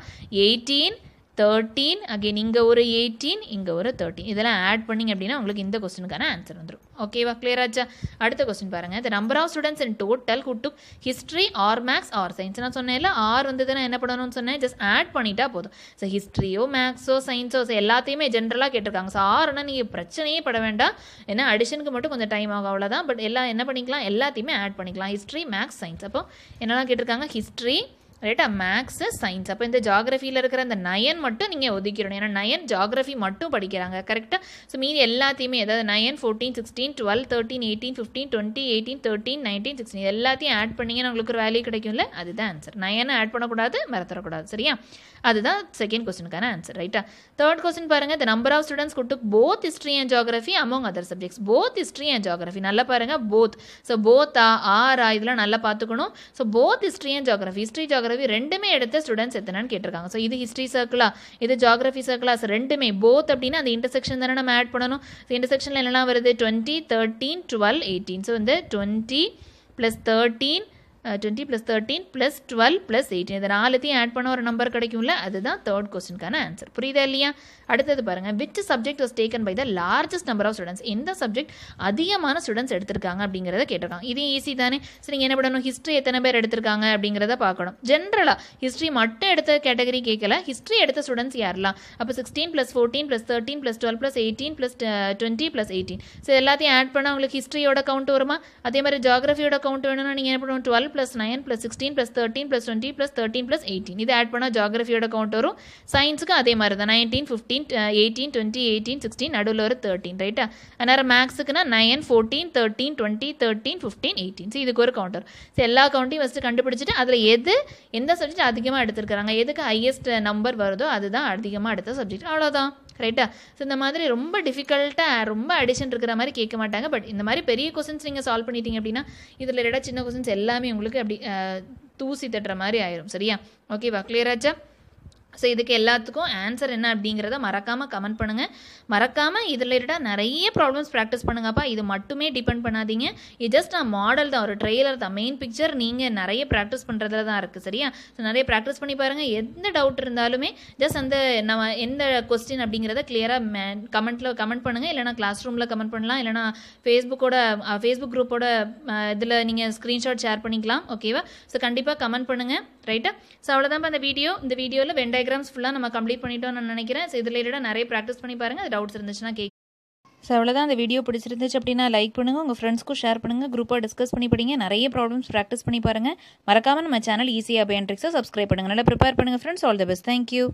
எயிட்டீன் தேர்ட்டீன் அகெயின் இங்கே ஒரு எயிட்டீன் இங்கே ஒரு தேர்ட்டின் இதெல்லாம் ஆட் பண்ணிங்க அப்படின்னா உங்களுக்கு இந்த கொஸ்டினுக்கான ஆன்சர் வந்துடும் ஓகேவா கிளியராச்சா அடுத்த கொஸ்டின் பாருங்கள் the number of students in total took history or maths or science நான் இல்லை ஆர் வந்து என்ன பண்ணணும்னு சொன்னேன் ஜஸ்ட் ஆட் பண்ணிட்டா போதும் ஸோ ஹிஸ்ட்ரியோ மேக்ஸோ சயின்ஸோ ஸோ எல்லாத்தையுமே ஜென்ரலாக கேட்டிருக்காங்க ஸோ ஆறுனா நீங்கள் பிரச்சனையே பட வேண்டாம் ஏன்னா அடிஷனுக்கு மட்டும் கொஞ்சம் டைம் ஆகும் அவ்வளோதான் பட் எல்லாம் என்ன பண்ணிக்கலாம் எல்லாத்தையுமே ஆட் பண்ணிக்கலாம் ஹிஸ்ட்ரி மேக்ஸ் சயின்ஸ் அப்போ என்னெல்லாம் கேட்டிருக்காங்க ஹிஸ்ட்ரி ரைட்டா மேக்ஸு சயின்ஸ் அப்போ இந்த ஜாகிரஃபியில் இருக்கிற அந்த நயன் மட்டும் நீங்கள் ஒதுக்கிடணும் ஏன்னா நயன் ஜாகிரஃபி மட்டும் படிக்கிறாங்க கரெக்டாக ஸோ மீதி எல்லாத்தையுமே எதாவது nine fourteen sixteen twelve thirteen eighteen fifteen twenty eighteen thirteen nineteen sixteen எல்லாத்தையும் ஆட் பண்ணிங்கன்னா உங்களுக்கு ஒரு வேல்யூ கிடைக்கும்ல அதுதான் ஆன்சர் நயனை ஆட் பண்ணக்கூடாது மறத்துறக்கூடாது சரியா அதுதான் செகண்ட் கொஸ்டினுக்கான ஆன்சர் ரைட்டா தேர்ட் கொஸ்டின் பாருங்கள் த நம்பர் ஆஃப் ஸ்டூடெண்ட்ஸ் கொடுத்து both history and geography among other subjects both history and geography நல்லா பாருங்கள் போத் ஸோ போத்தா ஆரா இதெல்லாம் நல்லா பார்த்துக்கணும் so both history and geography history geography ரெண்டுமே எடுத்த ஸ்டூடெண்ட்ஸ் எத்தனைன்னு கேட்டிருக்காங்க ஸோ இது ஹிஸ்ட்ரி சர்க்கிளா இது ஜியாகிரஃபி சர்க்கிளா ஸோ ரெண்டுமே போத் அப்படின்னா அந்த இன்டர்செக்ஷன் தானே நம்ம ஆட் பண்ணணும் ஸோ இன்டர்செக்ஷனில் என்னெல்லாம் வருது twenty thirteen twelve eighteen so வந்து twenty plus thirteen twenty plus thirteen plus twelve plus eighteen இதை நாலுத்தையும் ஆட் பண்ண ஒரு நம்பர் கிடைக்கும்ல அதுதான் தேர்ட் கொஸ்டினுக்கான ஆன்சர் புரியுதா இல்லையா அடுத்தது பாருங்கள் which subject was taken by the largest number of students எந்த சப்ஜெக்ட் அதிகமான ஸ்டூடெண்ட்ஸ் எடுத்திருக்காங்க அப்படிங்கிறத கேட்டிருக்காங்க இது ஈஸி தானே சரி நீங்கள் என்ன பண்ணணும் ஹிஸ்ட்ரி எத்தனை பேர் எடுத்திருக்காங்க அப்படிங்கிறத பார்க்கணும் ஜென்ரலாக ஹிஸ்ட்ரி மட்டும் எடுத்த கேட்டகரி கேட்கல ஹிஸ்ட்ரி எடுத்த ஸ்டூடெண்ட்ஸ் யாரெல்லாம் அப்போ sixteen plus fourteen plus thirteen plus twelve plus eighteen plus twenty plus eighteen so எல்லாத்தையும் ஆட் பண்ணால் உங்களுக்கு ஹிஸ்ட்ரியோட கவுண்ட் வருமா அதே மாதிரி ஜாகிரஃபியோட கவுண்ட் வேணும்னா நீங்கள் என்ன பண்ணுவோம் twelve plus nine plus sixteen plus thirteen plus twenty plus thirteen plus eighteen இது ஆட் பண்ணால் ஜாகிரஃபியோட கவுண்ட் வரும் சயின்ஸுக்கு அதே மாதிரி தான் nineteen fifteen eighteen twenty eighteen sixteen நடுவில் ஒரு தேர்ட்டின் ரைட்டா அதனால் மேக்ஸுக்குனா nine fourteen thirteen twenty thirteen fifteen eighteen so இதுக்கு ஒரு கவுண்டர் ஸோ எல்லா கவுண்டையும் ஃபஸ்ட்டு கண்டுபிடிச்சிட்டு அதில் எது எந்த சப்ஜெக்ட் அதிகமாக எடுத்திருக்கிறாங்க எதுக்கு ஹையஸ்ட் நம்பர் வருதோ அதுதான் அதிகமாக எடுத்த சப்ஜெக்ட் அவ்வளோதான் ரைட்டா ஸோ இந்த மாதிரி ரொம்ப டிஃபிகல்ட்டாக ரொம்ப அடிஷன் இருக்கிற மாதிரி கேட்க மாட்டாங்க பட் இந்த மாதிரி பெரிய கொஸ்டின்ஸ் நீங்கள் சால்வ் பண்ணிட்டீங்க அப்படின்னா இதில் ரெடா சின்ன கொஸ்டின்ஸ் எல்லாமே உங்களுக்கு அப்படி தூசி தட்டுற மாதிரி ஆயிரும் சரியா ஓகேவா கிளியராச்சா ஸோ இதுக்கு எல்லாத்துக்கும் ஆன்சர் என்ன அப்படிங்கிறத மறக்காமல் கமெண்ட் பண்ணுங்கள் மறக்காமல் இதில் ரிலேட்டடாக நிறைய ப்ராப்ளம்ஸ் ப்ராக்டிஸ் பண்ணுங்கப்பா இது மட்டுமே டிபெண்ட் பண்ணாதீங்க இது ஜஸ்ட் நான் மாடல் தான் ஒரு ட்ரெய்லர் தான் மெயின் பிக்சர் நீங்கள் நிறைய ப்ராக்டிஸ் பண்ணுறதுல தான் இருக்குது சரியா ஸோ நிறைய ப்ராக்டிஸ் பண்ணி பாருங்கள் எந்த டவுட் இருந்தாலுமே ஜஸ்ட் அந்த நம்ம எந்த கொஸ்டின் அப்படிங்கிறத கிளியராக மே கமெண்ட்டில் கமெண்ட் பண்ணுங்கள் இல்லைனா கிளாஸ் ரூமில் கமெண்ட் பண்ணலாம் இல்லைனா ஃபேஸ்புக்கோட ஃபேஸ்புக் குரூப்போட இதில் நீங்கள் ஸ்க்ரீன்ஷாட் ஷேர் பண்ணிக்கலாம் ஓகேவா ஸோ கண்டிப்பாக கமெண்ட் பண்ணுங்கள் ரைட்டா ஸோ அவ்வளோதான் அந்த வீடியோ இந்த வீடியோவில் வென் டயக்ராம்ஸ் ஃபுல்லாக நம்ம கம்ப்ளீட் பண்ணிட்டோம்னு நான் நினைக்கிறேன் ஸோ இது நிறைய ப்ராக்டிஸ் பண்ணி பாருங்கள் டவுட்ஸ் இருந்துச்சுன்னா கேட்க ஸோ அவ்வளோதான் அந்த வீடியோ பிடிச்சிருந்துச்சு அப்படின்னா லைக் பண்ணுங்கள் உங்கள் ஃப்ரெண்ட்ஸ்க்கும் ஷேர் பண்ணுங்கள் குரூப்பாக டிஸ்கஸ் பண்ணி படிங்க நிறைய ப்ராப்ளம்ஸ் ப்ராக்டிஸ் பண்ணி பாருங்கள் மறக்காமல் நம்ம சேனல் ஈஸியாக பை ட்ரிக்ஸை சப்ஸ்கிரைப் பண்ணுங்கள் நல்லா ப்ரிப்பேர் பண்ணுங்கள் friends all the best thank you